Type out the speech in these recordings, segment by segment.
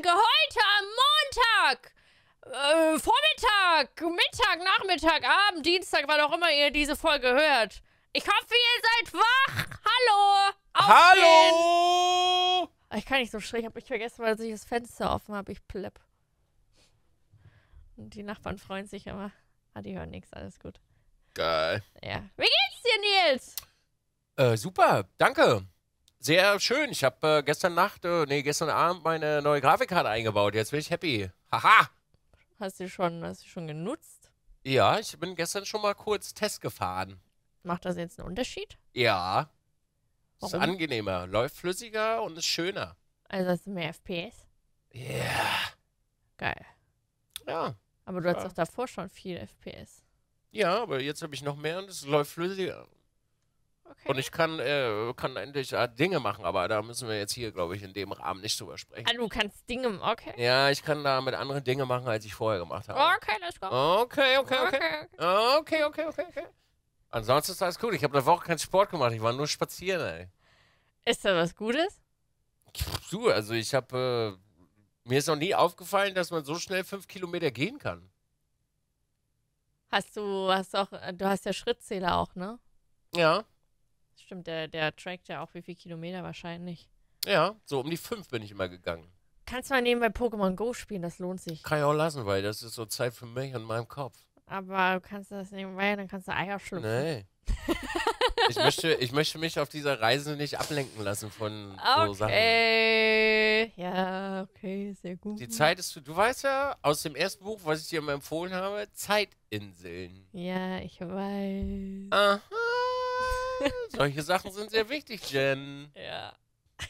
Folge heute am Montag. Äh, Vormittag, Mittag, Nachmittag, Abend, Dienstag, wann auch immer ihr diese Folge hört. Ich hoffe, ihr seid wach. Hallo. Aufstehen. Hallo. Ah, ich kann nicht so schräg, ich habe mich vergessen, weil ich das Fenster offen habe. Ich plepp. Und Die Nachbarn freuen sich immer. Ah, die hören nichts, alles gut. Geil. Ja. Wie geht's dir, Nils? Äh, super, danke. Sehr schön. Ich habe äh, gestern Nacht, äh, nee, gestern Abend meine neue Grafikkarte eingebaut. Jetzt bin ich happy. Haha. Hast du schon, hast du schon genutzt? Ja, ich bin gestern schon mal kurz Test gefahren. Macht das jetzt einen Unterschied? Ja. Warum? Ist angenehmer, läuft flüssiger und ist schöner. Also hast du mehr FPS? Ja. Yeah. Geil. Ja. Aber du ja. hast doch davor schon viel FPS. Ja, aber jetzt habe ich noch mehr und es läuft flüssiger. Okay. Und ich kann, äh, kann endlich äh, Dinge machen, aber da müssen wir jetzt hier, glaube ich, in dem Rahmen nicht drüber sprechen. Ah, du kannst Dinge, okay. Ja, ich kann damit andere Dinge machen, als ich vorher gemacht habe. Okay, let's go. Okay, okay, okay. Okay, okay, okay, okay. okay. Ansonsten ist alles gut. Ich habe eine Woche keinen Sport gemacht, ich war nur spazieren, ey. Ist da was Gutes? Du, also ich habe, äh, mir ist noch nie aufgefallen, dass man so schnell fünf Kilometer gehen kann. Hast du, hast auch, du hast ja Schrittzähler auch, ne? Ja. Stimmt, der, der trackt ja auch wie viele Kilometer wahrscheinlich. Ja, so um die fünf bin ich immer gegangen. Kannst du mal nebenbei Pokémon Go spielen, das lohnt sich. Kann ich auch lassen, weil das ist so Zeit für mich und meinem Kopf. Aber du kannst das nebenbei, dann kannst du Eier schlüpfen. Nee. ich, möchte, ich möchte mich auf dieser Reise nicht ablenken lassen von okay. so Sachen. Ja, okay, sehr gut. Die Zeit ist, zu. du weißt ja, aus dem ersten Buch, was ich dir immer empfohlen habe, Zeitinseln. Ja, ich weiß. Aha. Solche Sachen sind sehr wichtig, Jen. Ja.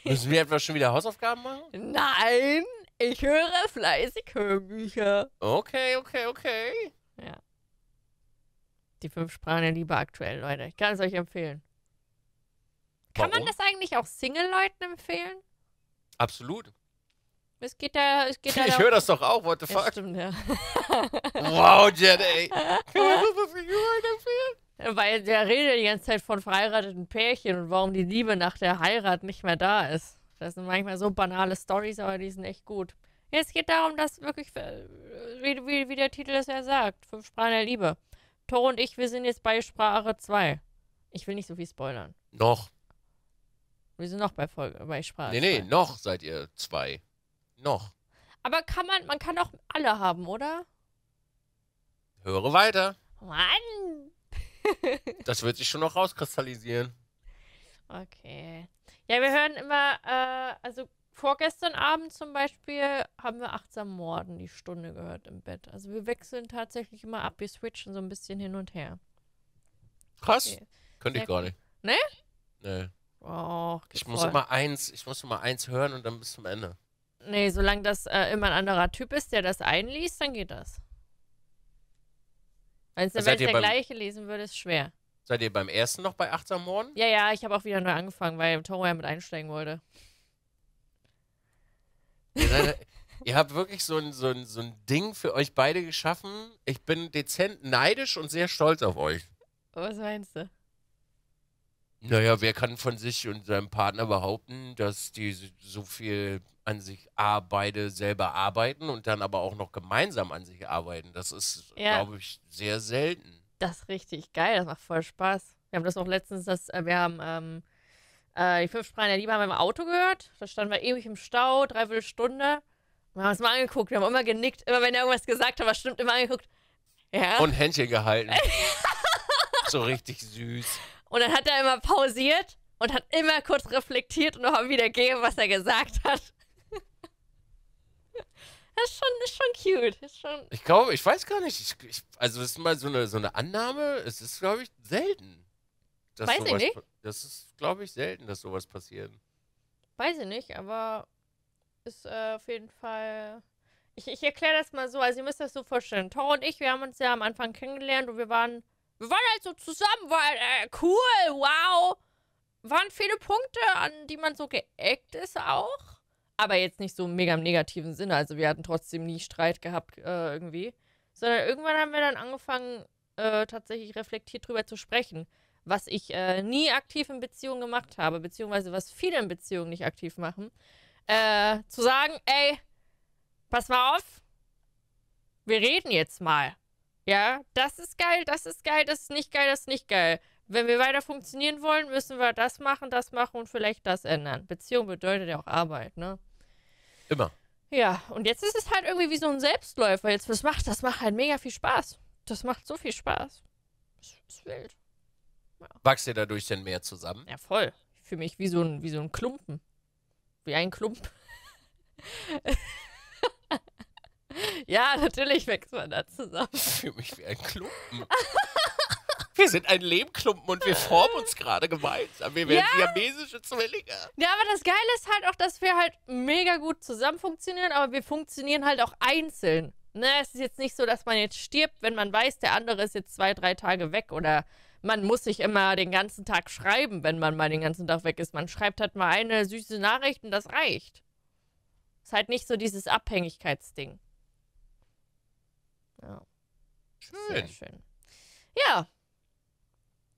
Müssen wir etwa schon wieder Hausaufgaben machen? Nein, ich höre fleißig Hörbücher. Okay, okay, okay. Ja. Die fünf Sprachen der Liebe aktuell, Leute. Ich kann es euch empfehlen. Kann man das eigentlich auch Single-Leuten empfehlen? Absolut. Es geht da, es geht da ich höre das doch auch, what the fuck? Ja, stimmt, ja. wow, Jen, ey. Kann man das Single-Leuten empfehlen? Weil der redet die ganze Zeit von verheirateten Pärchen und warum die Liebe nach der Heirat nicht mehr da ist. Das sind manchmal so banale Stories, aber die sind echt gut. Es geht darum, dass wirklich, äh, wie, wie, wie der Titel es ja sagt, fünf Sprachen der Liebe. Thor und ich, wir sind jetzt bei Sprache 2. Ich will nicht so viel spoilern. Noch. Wir sind noch bei Folge, bei Sprache. Nee, nee, zwei. noch seid ihr zwei. Noch. Aber kann man, man kann auch alle haben, oder? Höre weiter. Mann! das wird sich schon noch rauskristallisieren. Okay. Ja, wir hören immer, äh, also vorgestern Abend zum Beispiel haben wir achtsam Morden die Stunde gehört im Bett. Also wir wechseln tatsächlich immer ab, wir switchen so ein bisschen hin und her. Krass. Okay. Könnte ich gar nicht. Ne? Ne. Oh, ich muss immer eins, ich muss immer eins hören und dann bis zum Ende. Nee, solange das äh, immer ein anderer Typ ist, der das einliest, dann geht das. Wenn es der beim, gleiche lesen würde, ist schwer. Seid ihr beim ersten noch bei achtsam Morden? Ja, ja, ich habe auch wieder neu angefangen, weil Toro ja mit einsteigen wollte. Ihr, seid, ihr habt wirklich so ein, so, ein, so ein Ding für euch beide geschaffen. Ich bin dezent neidisch und sehr stolz auf euch. Was meinst du? Naja, wer kann von sich und seinem Partner behaupten, dass die so viel an sich beide selber arbeiten und dann aber auch noch gemeinsam an sich arbeiten? Das ist, ja. glaube ich, sehr selten. Das ist richtig geil, das macht voll Spaß. Wir haben das auch letztens, das, äh, wir haben ähm, äh, die fünf Sprachen der Liebe haben wir im Auto gehört. Da standen wir ewig im Stau, dreiviertel Stunde. Wir haben uns mal angeguckt, wir haben immer genickt, immer wenn er irgendwas gesagt hat, was stimmt, immer angeguckt. Ja. Und Händchen gehalten. so richtig süß. Und dann hat er immer pausiert und hat immer kurz reflektiert und nochmal wiedergegeben, was er gesagt hat. das ist schon, ist schon cute. Ist schon ich glaube, ich weiß gar nicht. Ich, ich, also, das ist mal so eine, so eine Annahme. Es ist, glaube ich, selten. weiß ich nicht. Das ist, glaube ich, selten, dass sowas passiert. Weiß ich nicht, aber ist äh, auf jeden Fall. Ich, ich erkläre das mal so. Also, ihr müsst das so vorstellen. Thor und ich, wir haben uns ja am Anfang kennengelernt und wir waren wir waren halt so zusammen, weil äh, cool, wow. Waren viele Punkte, an die man so geeckt ist auch. Aber jetzt nicht so mega im negativen Sinne. Also wir hatten trotzdem nie Streit gehabt äh, irgendwie. Sondern irgendwann haben wir dann angefangen, äh, tatsächlich reflektiert drüber zu sprechen. Was ich äh, nie aktiv in Beziehungen gemacht habe, beziehungsweise was viele in Beziehungen nicht aktiv machen. Äh, zu sagen, ey, pass mal auf, wir reden jetzt mal. Ja, das ist geil, das ist geil, das ist nicht geil, das ist nicht geil. Wenn wir weiter funktionieren wollen, müssen wir das machen, das machen und vielleicht das ändern. Beziehung bedeutet ja auch Arbeit, ne? Immer. Ja, und jetzt ist es halt irgendwie wie so ein Selbstläufer. Jetzt, was macht das? Macht halt mega viel Spaß. Das macht so viel Spaß. Das ist wild. Ja. Wachst du dadurch denn mehr zusammen? Ja, voll. Ich fühle mich wie so ein, wie so ein Klumpen. Wie ein Klumpen. Ja, natürlich wächst man da zusammen. Ich fühle mich wie ein Klumpen. Wir sind ein Lehmklumpen und wir formen uns gerade gemeinsam. Wir werden ja. Zwillinge. Ja, aber das Geile ist halt auch, dass wir halt mega gut zusammen funktionieren, aber wir funktionieren halt auch einzeln. Ne, es ist jetzt nicht so, dass man jetzt stirbt, wenn man weiß, der andere ist jetzt zwei, drei Tage weg oder man muss sich immer den ganzen Tag schreiben, wenn man mal den ganzen Tag weg ist. Man schreibt halt mal eine süße Nachricht und das reicht. Ist halt nicht so dieses Abhängigkeitsding. Ja. Schön. Sehr schön. Ja.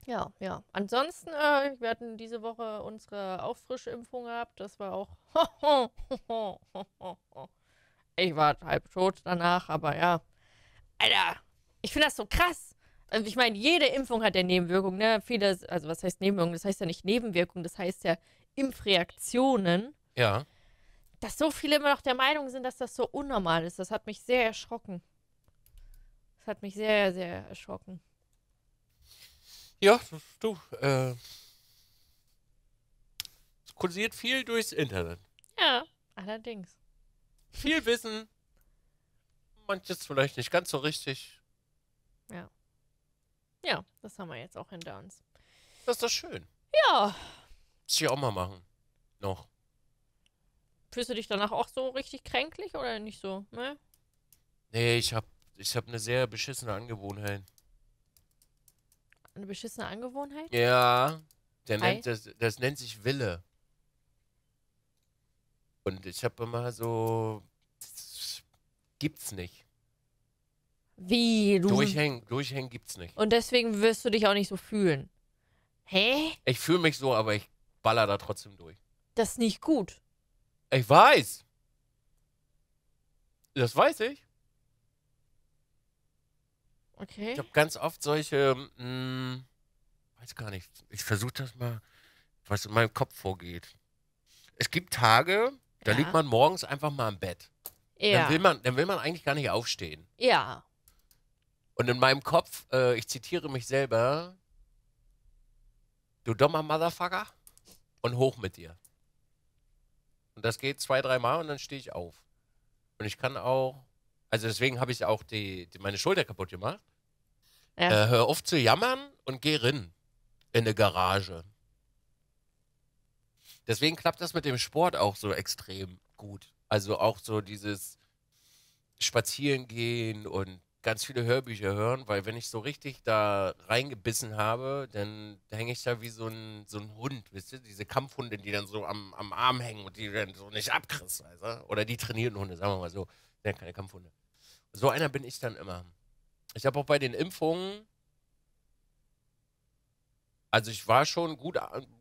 Ja, ja. Ansonsten, äh, wir hatten diese Woche unsere Auffrischimpfung gehabt. Das war auch. ich war halb tot danach, aber ja. Alter, ich finde das so krass. Also ich meine, jede Impfung hat ja Nebenwirkungen, ne? Viele, also was heißt Nebenwirkungen? Das heißt ja nicht Nebenwirkungen, das heißt ja Impfreaktionen. Ja. Dass so viele immer noch der Meinung sind, dass das so unnormal ist, das hat mich sehr erschrocken. Das hat mich sehr, sehr erschrocken. Ja, du, äh, es kursiert viel durchs Internet. Ja, allerdings. Viel Wissen, manches vielleicht nicht ganz so richtig. Ja. Ja, das haben wir jetzt auch hinter uns. Das ist doch schön. Ja. Muss ich auch mal machen. Noch. Fühlst du dich danach auch so richtig kränklich oder nicht so? Ne? Nee, ich hab ich habe eine sehr beschissene Angewohnheit. Eine beschissene Angewohnheit? Ja. Der nennt, das, das nennt sich Wille. Und ich habe immer so. Gibt's nicht. Wie? Du durchhängen, durchhängen gibt's nicht. Und deswegen wirst du dich auch nicht so fühlen. Hä? Ich fühle mich so, aber ich baller da trotzdem durch. Das ist nicht gut. Ich weiß. Das weiß ich. Okay. Ich habe ganz oft solche, mh, hm, weiß gar nicht, ich versuche das mal, was in meinem Kopf vorgeht. Es gibt Tage, da ja. liegt man morgens einfach mal im Bett. Ja. Dann will man, dann will man eigentlich gar nicht aufstehen. Ja. Und in meinem Kopf, äh, ich zitiere mich selber, du dummer Motherfucker, und hoch mit dir. Und das geht zwei, dreimal und dann stehe ich auf. Und ich kann auch, also deswegen habe ich auch die, die, meine Schulter kaputt gemacht. Ja. Äh, hör auf zu jammern und geh rin in eine Garage. Deswegen klappt das mit dem Sport auch so extrem gut. Also auch so dieses Spazieren gehen und ganz viele Hörbücher hören, weil wenn ich so richtig da reingebissen habe, dann hänge ich da wie so ein, so ein Hund, wisst ihr? Diese Kampfhunde, die dann so am, am Arm hängen und die dann so nicht abkriegst, also. Oder die trainierten Hunde, sagen wir mal so. Ja, keine Kampfhunde. So einer bin ich dann immer ich habe auch bei den Impfungen, also ich war schon gut,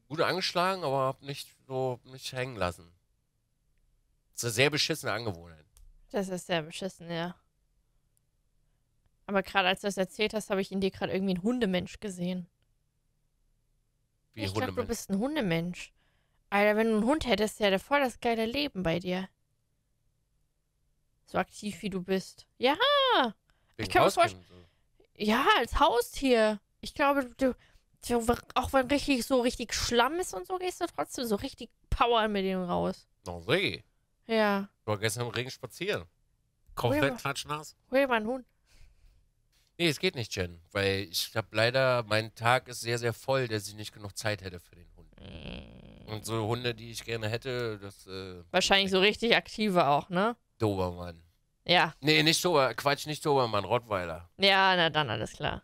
gut angeschlagen, aber habe nicht so mich hängen lassen. Das ist eine sehr beschissene Angewohnheit. Das ist sehr beschissen, ja. Aber gerade als du das erzählt hast, habe ich in dir gerade irgendwie einen Hundemensch gesehen. Wie ich glaube, du bist ein Hundemensch. Alter, wenn du einen Hund hättest, ja, der voll das geile Leben bei dir. So aktiv wie du bist. Ja, Wegen ich kann mir vorstellen. So. Ja, als Haustier. Ich glaube, du, du, auch wenn richtig so richtig Schlamm ist und so, gehst du trotzdem so richtig Power mit dem raus. Na, see. Ja. Du war gestern im Regen spazieren. Komplett klatschnass. Hol mal einen Huhn. Nee, es geht nicht, Jen. Weil ich habe leider, mein Tag ist sehr, sehr voll, dass ich nicht genug Zeit hätte für den Hund. Mm. Und so Hunde, die ich gerne hätte, das. Äh, Wahrscheinlich so richtig aktive auch, ne? Dobermann. Ja. Nee, nicht so, Quatsch, nicht Dobermann, Rottweiler. Ja, na dann, alles klar.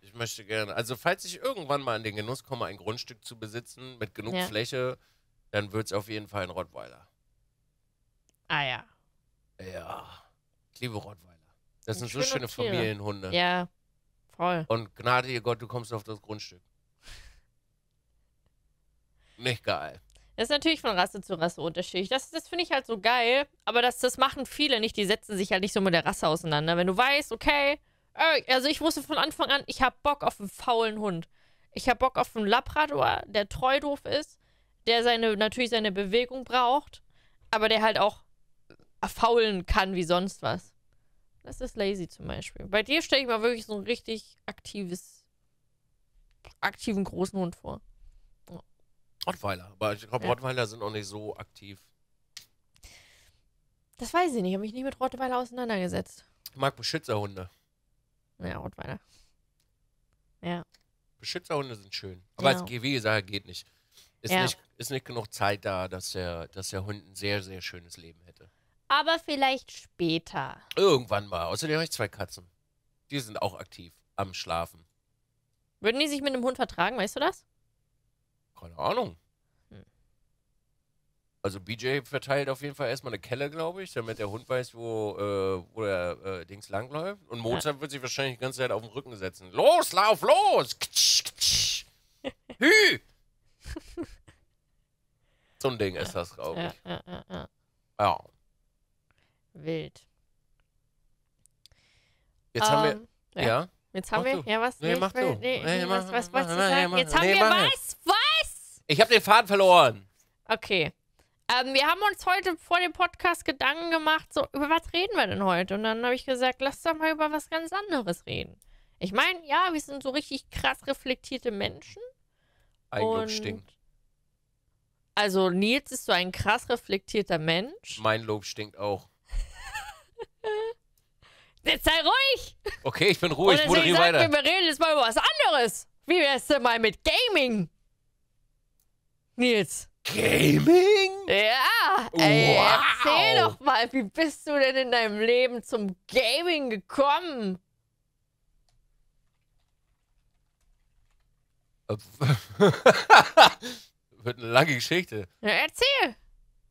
Ich möchte gerne. Also, falls ich irgendwann mal in den Genuss komme, ein Grundstück zu besitzen mit genug ja. Fläche, dann wird es auf jeden Fall ein Rottweiler. Ah, ja. Ja. Ich liebe Rottweiler. Das sind schöne so schöne Tiere. Familienhunde. Ja, voll. Und Gnade, ihr Gott, du kommst auf das Grundstück. Nicht geil. Das ist natürlich von Rasse zu Rasse unterschiedlich. Das, das finde ich halt so geil. Aber das, das machen viele nicht. Die setzen sich halt nicht so mit der Rasse auseinander. Wenn du weißt, okay, also ich wusste von Anfang an, ich habe Bock auf einen faulen Hund. Ich habe Bock auf einen Labrador, der treu doof ist, der seine, natürlich seine Bewegung braucht, aber der halt auch faulen kann wie sonst was. Das ist lazy zum Beispiel. Bei dir stelle ich mir wirklich so ein richtig aktives, aktiven großen Hund vor. Rottweiler. Aber ich glaube, ja. Rottweiler sind auch nicht so aktiv. Das weiß ich nicht. Ich habe mich nicht mit Rottweiler auseinandergesetzt. Ich mag Beschützerhunde. Ja, Rottweiler. Ja. Beschützerhunde sind schön. Aber genau. als GW-Sache geht nicht. Ist, ja. nicht. ist nicht genug Zeit da, dass der, dass der Hund ein sehr, sehr schönes Leben hätte. Aber vielleicht später. Irgendwann mal. Außerdem habe ich zwei Katzen. Die sind auch aktiv am Schlafen. Würden die sich mit einem Hund vertragen, weißt du das? Keine Ahnung. Also BJ verteilt auf jeden Fall erstmal eine Kelle, glaube ich, damit der Hund weiß, wo, äh, wo der äh, Dings langläuft. Und Mozart ja. wird sich wahrscheinlich die ganze Zeit auf den Rücken setzen. Los, lauf, los! Ktsch, ktsch. Hü! so ein Ding ja. ist das, glaube ich. Ja, ja, ja, ja. Wild. Jetzt um, haben wir. Ähm, ja? Jetzt haben mach wir. Du. Ja, was? Nee, nee mach will, nee, nee, was, mach, was, was, du sagen? Jetzt haben wir was? Was? Ich habe den Faden verloren. Okay. Ähm, wir haben uns heute vor dem Podcast Gedanken gemacht, so, über was reden wir denn heute? Und dann habe ich gesagt, lass doch mal über was ganz anderes reden. Ich meine, ja, wir sind so richtig krass reflektierte Menschen. Eigenlob stinkt. Also, Nils ist so ein krass reflektierter Mensch. Mein Lob stinkt auch. Jetzt sei ruhig! Okay, ich bin ruhig, Und moderiere weiter. Wir reden jetzt mal über was anderes. Wie wär's denn mal mit Gaming? Nils. Gaming? Ja, ey, wow. erzähl doch mal, wie bist du denn in deinem Leben zum Gaming gekommen? Wird eine lange Geschichte. Ja, erzähl.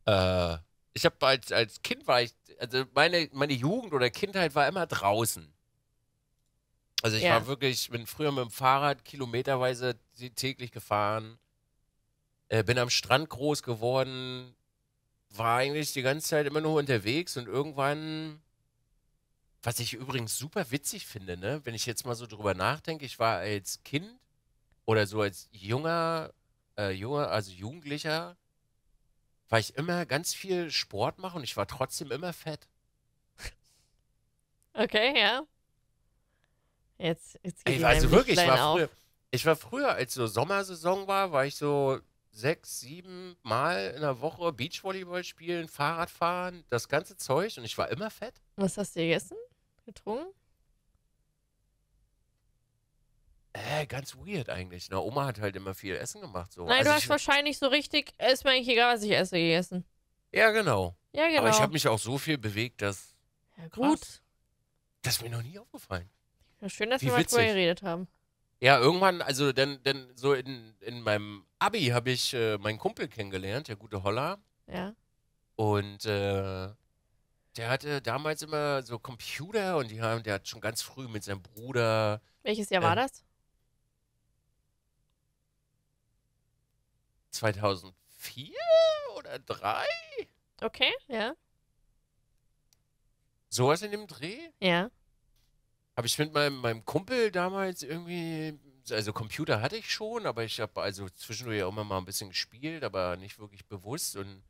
Äh, ich habe als, als Kind war ich, also meine, meine Jugend oder Kindheit war immer draußen. Also ich ja. war wirklich, bin früher mit dem Fahrrad kilometerweise täglich gefahren. Äh, bin am Strand groß geworden, war eigentlich die ganze Zeit immer nur unterwegs und irgendwann, was ich übrigens super witzig finde, ne? wenn ich jetzt mal so drüber nachdenke, ich war als Kind oder so als junger, äh, junger, also Jugendlicher, war ich immer ganz viel Sport machen und ich war trotzdem immer fett. Okay, ja. Jetzt, jetzt geht Ey, also wirklich, ich war, früher, ich war früher, als so Sommersaison war, war ich so sechs, sieben Mal in der Woche Beachvolleyball spielen, Fahrrad fahren, das ganze Zeug und ich war immer fett. Was hast du gegessen? Getrunken? Äh, ganz weird eigentlich. Na, ne? Oma hat halt immer viel Essen gemacht. So. Nein, also du hast wahrscheinlich so richtig, ist mir eigentlich egal, was ich esse, gegessen. Ja, genau. Ja, genau. Aber ich genau. habe mich auch so viel bewegt, dass. Ja, gut. Krass, das ist mir noch nie aufgefallen. Ja, schön, dass Wie wir mal drüber geredet haben. Ja, irgendwann, also denn, dann so in, in meinem Abi habe ich äh, meinen Kumpel kennengelernt, der gute Holla. Ja. Und äh, der hatte damals immer so Computer und die haben, der hat schon ganz früh mit seinem Bruder. Welches Jahr äh, war das? 2004 oder 3? Okay, ja. Sowas in dem Dreh? Ja. Habe ich mit meinem, meinem Kumpel damals irgendwie also Computer hatte ich schon, aber ich habe also zwischendurch ja immer mal ein bisschen gespielt, aber nicht wirklich bewusst. Und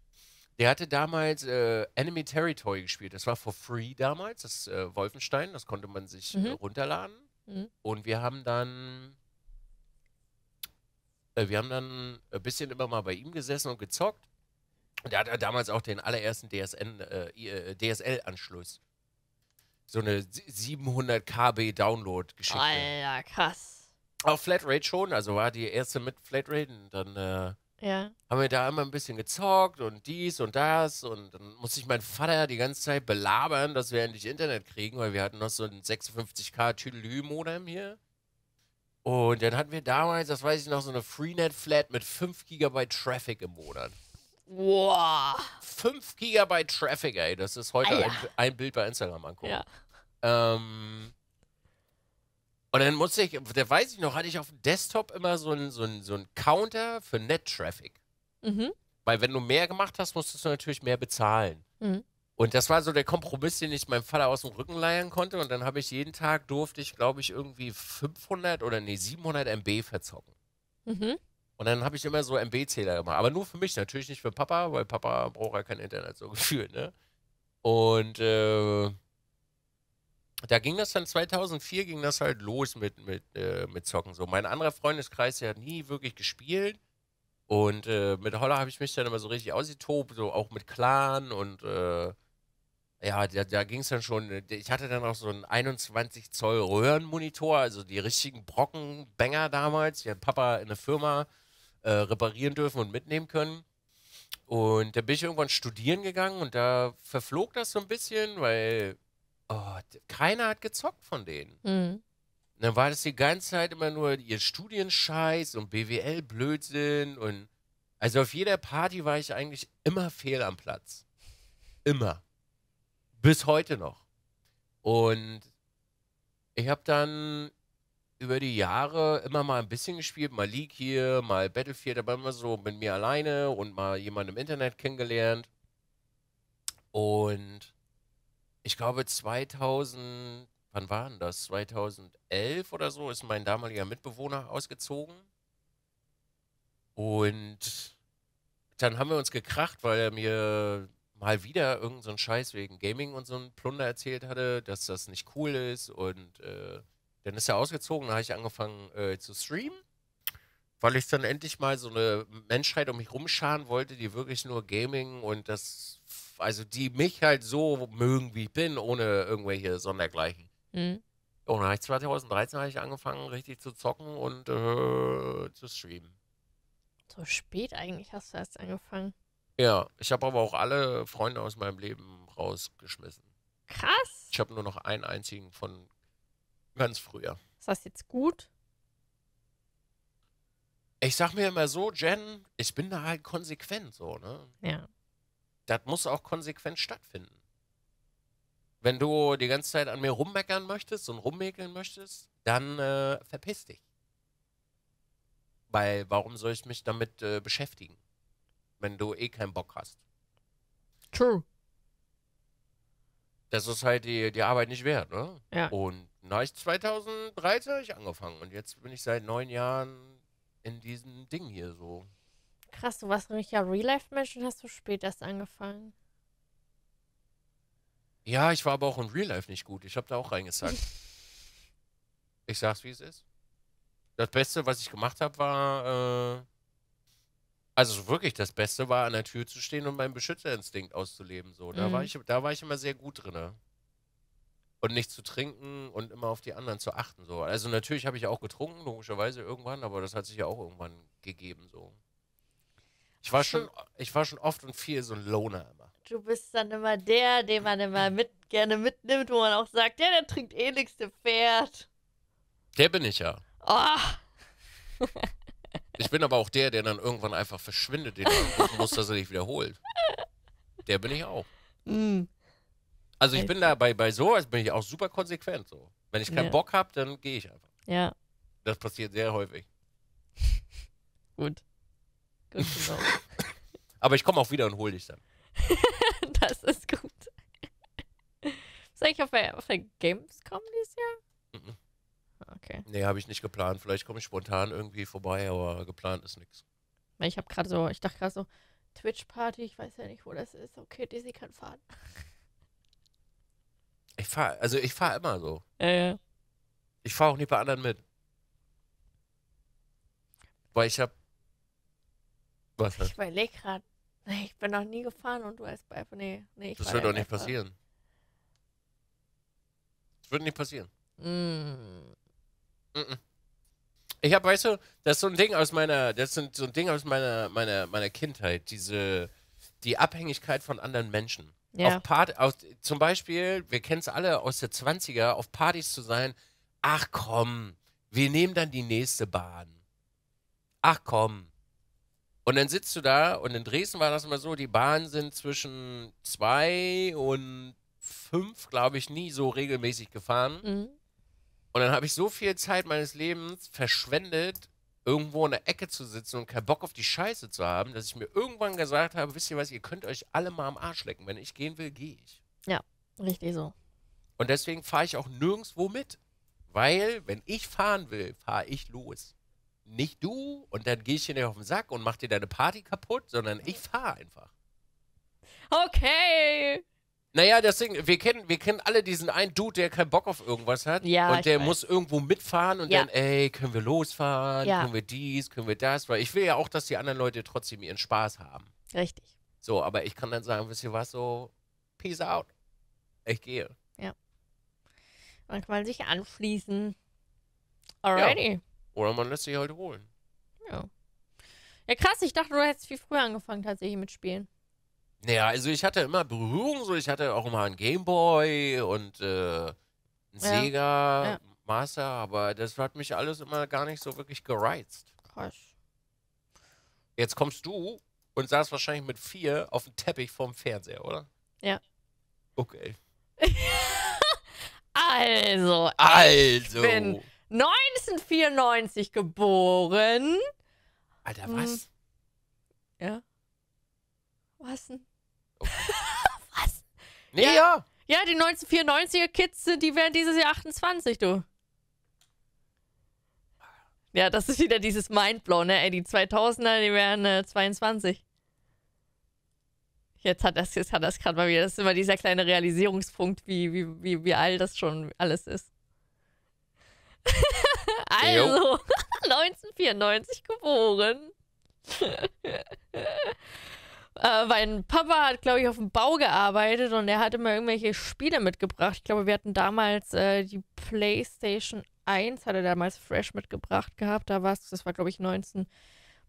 der hatte damals äh, Enemy Territory gespielt. Das war for free damals, das äh, Wolfenstein, das konnte man sich äh, mhm. äh, runterladen. Mhm. Und wir haben dann äh, wir haben dann ein bisschen immer mal bei ihm gesessen und gezockt. Und da hat er damals auch den allerersten äh, äh DSL-Anschluss. So eine 700 KB Download geschickt. Alter, krass. Auf Flatrate schon, also war die erste mit Flatrate und dann äh, ja. haben wir da immer ein bisschen gezockt und dies und das und dann musste ich meinen Vater die ganze Zeit belabern, dass wir endlich Internet kriegen, weil wir hatten noch so ein 56k Tüdelü-Modem hier. Und dann hatten wir damals, das weiß ich noch, so eine Freenet-Flat mit 5 GB Traffic im Monat. Wow. 5 GB Traffic, ey, das ist heute ah, ja. ein, ein, Bild bei Instagram angucken. Ja. Ähm, und dann musste ich, da weiß ich noch, hatte ich auf dem Desktop immer so einen so so einen Counter für Net-Traffic. Mhm. Weil wenn du mehr gemacht hast, musstest du natürlich mehr bezahlen. Mhm. Und das war so der Kompromiss, den ich meinem Vater aus dem Rücken leiern konnte. Und dann habe ich jeden Tag, durfte ich, glaube ich, irgendwie 500 oder nee, 700 MB verzocken. Mhm. Und dann habe ich immer so MB-Zähler gemacht. Aber nur für mich, natürlich nicht für Papa, weil Papa braucht ja kein Internet so gefühlt, ne? Und äh, da ging das dann 2004 ging das halt los mit mit äh, mit Zocken so. Mein anderer Freundeskreis der hat nie wirklich gespielt und äh, mit Holler habe ich mich dann immer so richtig ausgetobt, so auch mit Clan und äh, ja, da, da ging es dann schon. Äh, ich hatte dann auch so einen 21 Zoll Röhrenmonitor, also die richtigen Brockenbänger damals. Die hat Papa in der Firma äh, reparieren dürfen und mitnehmen können. Und da bin ich irgendwann studieren gegangen und da verflog das so ein bisschen, weil oh, keiner hat gezockt von denen. Mhm. Dann war das die ganze Zeit immer nur ihr Studienscheiß und BWL-Blödsinn und also auf jeder Party war ich eigentlich immer fehl am Platz. Immer. Bis heute noch. Und ich habe dann über die Jahre immer mal ein bisschen gespielt, mal League hier, mal Battlefield, aber immer so mit mir alleine und mal jemanden im Internet kennengelernt. Und ich glaube 2000, wann war denn das? 2011 oder so ist mein damaliger Mitbewohner ausgezogen. Und dann haben wir uns gekracht, weil er mir mal wieder irgendeinen so Scheiß wegen Gaming und so einen Plunder erzählt hatte, dass das nicht cool ist. Und äh, dann ist er ausgezogen, da habe ich angefangen äh, zu streamen, weil ich dann endlich mal so eine Menschheit um mich rumscharen wollte, die wirklich nur Gaming und das also die mich halt so mögen, wie ich bin, ohne irgendwelche Sondergleichen. Mhm. Und oh, dann habe ich 2013 hab ich angefangen, richtig zu zocken und äh, zu streamen. So spät eigentlich hast du erst angefangen. Ja, ich habe aber auch alle Freunde aus meinem Leben rausgeschmissen. Krass. Ich habe nur noch einen einzigen von ganz früher. Ist das jetzt gut? Ich sag mir immer so, Jen, ich bin da halt konsequent so, ne? Ja. Das muss auch konsequent stattfinden. Wenn du die ganze Zeit an mir rummeckern möchtest und rummäkeln möchtest, dann äh, verpiss dich. Weil warum soll ich mich damit äh, beschäftigen, wenn du eh keinen Bock hast? True. Das ist halt die, die Arbeit nicht wert, ne? Ja. Und na, ich 2013 habe ich angefangen und jetzt bin ich seit neun Jahren in diesem Ding hier so Krass, du warst nämlich ja Real-Life-Mensch und hast du spät erst angefangen. Ja, ich war aber auch in Real Life nicht gut. Ich habe da auch reingezackt. ich sag's, wie es ist. Das Beste, was ich gemacht habe, war. Äh, also wirklich das Beste war, an der Tür zu stehen und meinen Beschützerinstinkt auszuleben. So. Da, mhm. war ich, da war ich immer sehr gut drin. Ne? Und nicht zu trinken und immer auf die anderen zu achten. So. Also natürlich habe ich auch getrunken, logischerweise irgendwann, aber das hat sich ja auch irgendwann gegeben. So. Ich war schon, hm. ich war schon oft und viel so ein Loner immer. Du bist dann immer der, den man immer mit, gerne mitnimmt, wo man auch sagt, ja, der trinkt eh nichts, der Pferd. Der bin ich ja. Oh. ich bin aber auch der, der dann irgendwann einfach verschwindet, den man muss, dass er sich wiederholt. Der bin ich auch. Mm. Also ich bin da bei, bei sowas bin ich auch super konsequent so. Wenn ich keinen ja. Bock habe, dann gehe ich einfach. Ja. Das passiert sehr häufig. Gut. genau. Aber ich komme auch wieder und hole dich dann. das ist gut. Ist eigentlich auf der, auf der Gamescom dieses Jahr? Mhm. Okay. Nee, habe ich nicht geplant. Vielleicht komme ich spontan irgendwie vorbei, aber geplant ist nichts. Ich habe gerade so, ich dachte gerade so, Twitch-Party, ich weiß ja nicht, wo das ist. Okay, Dizzy kann fahren. Ich fahre, also ich fahre immer so. Ja, ja. Ich fahre auch nicht bei anderen mit. Weil ich habe was Ich überlege gerade. Ich bin noch nie gefahren und du als Biker. Nee, nee, ich Das würde doch nicht passieren. Das würde nicht passieren. Mm. Mm Ich habe, weißt du, das ist so ein Ding aus meiner, das ist so ein Ding aus meiner, meiner, meiner Kindheit, diese, die Abhängigkeit von anderen Menschen. Ja. Auf Part, auf, zum Beispiel, wir kennen es alle aus der 20er, auf Partys zu sein, ach komm, wir nehmen dann die nächste Bahn. Ach komm, und dann sitzt du da und in Dresden war das immer so, die Bahnen sind zwischen zwei und fünf, glaube ich, nie so regelmäßig gefahren. Mhm. Und dann habe ich so viel Zeit meines Lebens verschwendet, irgendwo in der Ecke zu sitzen und keinen Bock auf die Scheiße zu haben, dass ich mir irgendwann gesagt habe, wisst ihr was, ihr könnt euch alle mal am Arsch lecken. Wenn ich gehen will, gehe ich. Ja, richtig so. Und deswegen fahre ich auch nirgendwo mit. Weil, wenn ich fahren will, fahre ich los nicht du und dann gehe ich dir nicht auf den Sack und mach dir deine Party kaputt, sondern ich fahre einfach. Okay. Naja, deswegen, wir kennen, wir kennen alle diesen einen Dude, der keinen Bock auf irgendwas hat. Ja, und der weiß. muss irgendwo mitfahren und ja. dann, ey, können wir losfahren? Ja. Können wir dies? Können wir das? Weil ich will ja auch, dass die anderen Leute trotzdem ihren Spaß haben. Richtig. So, aber ich kann dann sagen, wisst ihr was, so, peace out. Ich gehe. Ja. Dann kann man sich anschließen. Alrighty. Ja. Oder man lässt sich halt holen. Ja. Ja, krass, ich dachte, du hättest viel früher angefangen tatsächlich mit Spielen. Naja, also ich hatte immer Berührung, so ich hatte auch immer einen Gameboy und äh, einen ja. Sega ja. Master, aber das hat mich alles immer gar nicht so wirklich gereizt. Krass. Jetzt kommst du und saß wahrscheinlich mit vier auf dem Teppich vorm Fernseher, oder? Ja. Okay. also. Also. Ich also. bin 1994 geboren. Alter, was? Hm. Ja. Was denn? Okay. was? Nee, ja. ja. Ja, die 1994er Kids, die werden dieses Jahr 28, du. Ja, das ist wieder dieses Mindblow, ne? Ey, die 2000er, die wären äh, 22. Jetzt hat das, das gerade mal wieder. Das ist immer dieser kleine Realisierungspunkt, wie, wie, wie, wie all das schon alles ist also, 1994 geboren. äh, mein Papa hat, glaube ich, auf dem Bau gearbeitet und er hat immer irgendwelche Spiele mitgebracht. Ich glaube, wir hatten damals äh, die PlayStation 1, hat er damals Fresh mitgebracht gehabt. Da war es, das war, glaube ich, 19.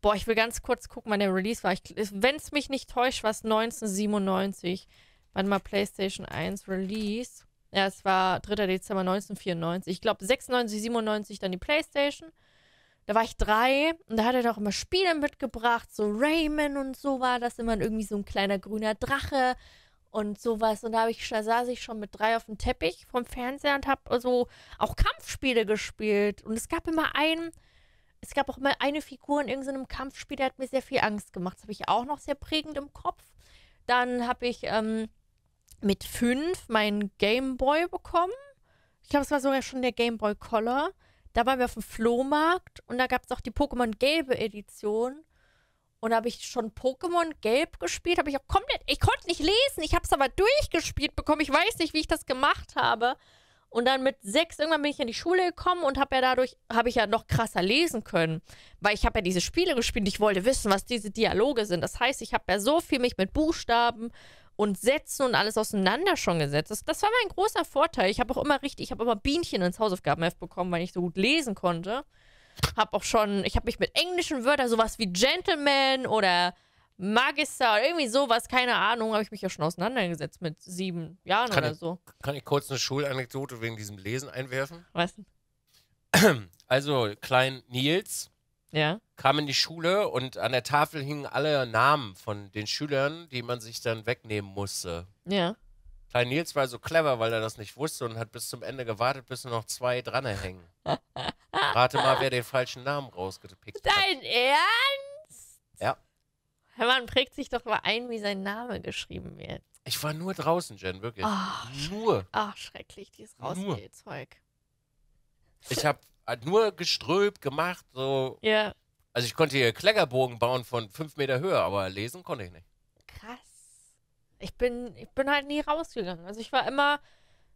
Boah, ich will ganz kurz gucken, wann der Release war. Wenn es mich nicht täuscht, war es 1997. Wann mal PlayStation 1 Release? Ja, es war 3. Dezember 1994. Ich glaube 96, 97 dann die Playstation. Da war ich drei und da hat er doch immer Spiele mitgebracht, so Rayman und so war das immer irgendwie so ein kleiner grüner Drache und sowas. Und da, ich, da saß ich schon mit drei auf dem Teppich vom Fernseher und habe so auch Kampfspiele gespielt. Und es gab immer einen, es gab auch mal eine Figur in irgendeinem Kampfspiel, der hat mir sehr viel Angst gemacht. Das habe ich auch noch sehr prägend im Kopf. Dann habe ich ähm, mit fünf meinen Gameboy bekommen. Ich glaube, es war sogar schon der Gameboy Color. Da waren wir auf dem Flohmarkt und da gab es auch die Pokémon Gelbe Edition. Und da habe ich schon Pokémon Gelb gespielt, habe ich auch komplett, ich konnte nicht lesen, ich habe es aber durchgespielt bekommen. Ich weiß nicht, wie ich das gemacht habe. Und dann mit sechs irgendwann bin ich in die Schule gekommen und habe ja dadurch, habe ich ja noch krasser lesen können. Weil ich habe ja diese Spiele gespielt, ich wollte wissen, was diese Dialoge sind. Das heißt, ich habe ja so viel mich mit Buchstaben und Sätzen und alles auseinander schon gesetzt. Das, das war mein großer Vorteil. Ich habe auch immer richtig, ich habe immer Bienchen ins Hausaufgabenheft bekommen, weil ich so gut lesen konnte. Hab auch schon, ich habe mich mit englischen Wörtern, sowas wie Gentleman oder Magister oder irgendwie sowas, keine Ahnung, habe ich mich ja schon auseinandergesetzt mit sieben Jahren kann oder ich, so. Kann ich kurz eine Schulanekdote wegen diesem Lesen einwerfen? Was? Also, Klein Nils. Ja kam in die Schule und an der Tafel hingen alle Namen von den Schülern, die man sich dann wegnehmen musste. Ja. Klein Nils war so clever, weil er das nicht wusste und hat bis zum Ende gewartet, bis nur noch zwei dran hängen. Rate mal, wer den falschen Namen rausgepickt hat. Dein Ernst? Ja. Herr Mann prägt sich doch mal ein, wie sein Name geschrieben wird. Ich war nur draußen, Jen, wirklich. Oh, nur. Ach, schrecklich, dieses Rausgehzeug. Ich habe äh, nur geströbt, gemacht, so. Ja. Also ich konnte hier Kleckerbogen bauen von fünf Meter Höhe, aber lesen konnte ich nicht. Krass. Ich bin, ich bin halt nie rausgegangen. Also ich war immer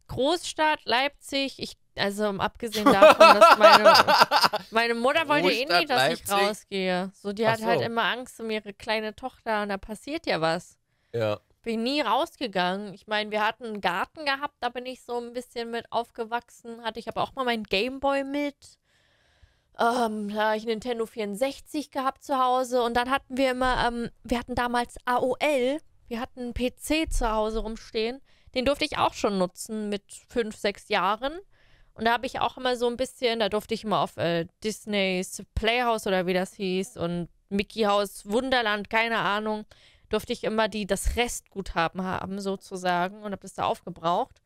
Großstadt, Leipzig. Ich, also abgesehen davon, dass meine, meine Mutter wollte eh nie, dass Leipzig. ich rausgehe. So, die Ach hat so. halt immer Angst um ihre kleine Tochter und da passiert ja was. Ja. Bin nie rausgegangen. Ich meine, wir hatten einen Garten gehabt, da bin ich so ein bisschen mit aufgewachsen. Hatte ich aber auch mal meinen Gameboy mit ähm, da ich Nintendo 64 gehabt zu Hause und dann hatten wir immer, ähm, wir hatten damals AOL, wir hatten einen PC zu Hause rumstehen. Den durfte ich auch schon nutzen mit fünf, sechs Jahren. Und da habe ich auch immer so ein bisschen, da durfte ich immer auf äh, Disneys Playhouse oder wie das hieß und Mickey House Wunderland, keine Ahnung, durfte ich immer die das Restguthaben haben sozusagen und habe das da aufgebraucht.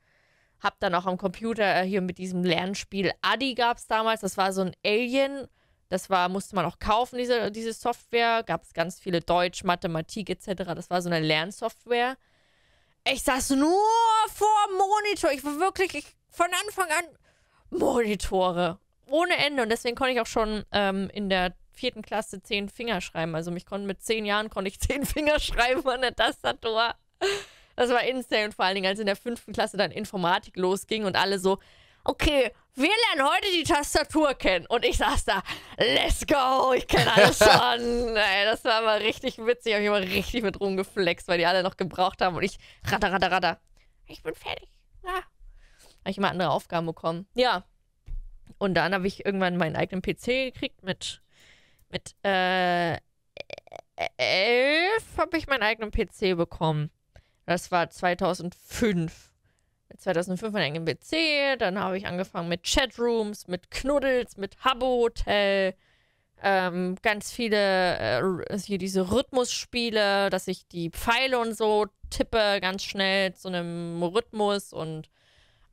Hab dann auch am Computer äh, hier mit diesem Lernspiel Adi gab es damals. Das war so ein Alien. Das war, musste man auch kaufen, diese, diese Software. Gab es ganz viele Deutsch, Mathematik etc. Das war so eine Lernsoftware. Ich saß nur vor Monitor. Ich war wirklich ich, von Anfang an Monitore. Ohne Ende. Und deswegen konnte ich auch schon ähm, in der vierten Klasse zehn Finger schreiben. Also mich konnten mit zehn Jahren konnte ich zehn Finger schreiben an der Tastatur. Das war insane. Und vor allen Dingen, als in der fünften Klasse dann Informatik losging und alle so, okay, wir lernen heute die Tastatur kennen. Und ich saß da, let's go, ich kenne alles schon. Ey, das war mal richtig witzig. Hab ich immer richtig mit rumgeflext, weil die alle noch gebraucht haben. Und ich, radder, radder, radder. Ich bin fertig. Ja. Habe ich immer andere Aufgaben bekommen. Ja. Und dann habe ich irgendwann meinen eigenen PC gekriegt mit, mit, äh, elf habe ich meinen eigenen PC bekommen. Das war 2005. 2005 war ich im PC, dann habe ich angefangen mit Chatrooms, mit Knuddels, mit Habbo Hotel, ähm, ganz viele äh, hier diese Rhythmusspiele, dass ich die Pfeile und so tippe ganz schnell zu einem Rhythmus und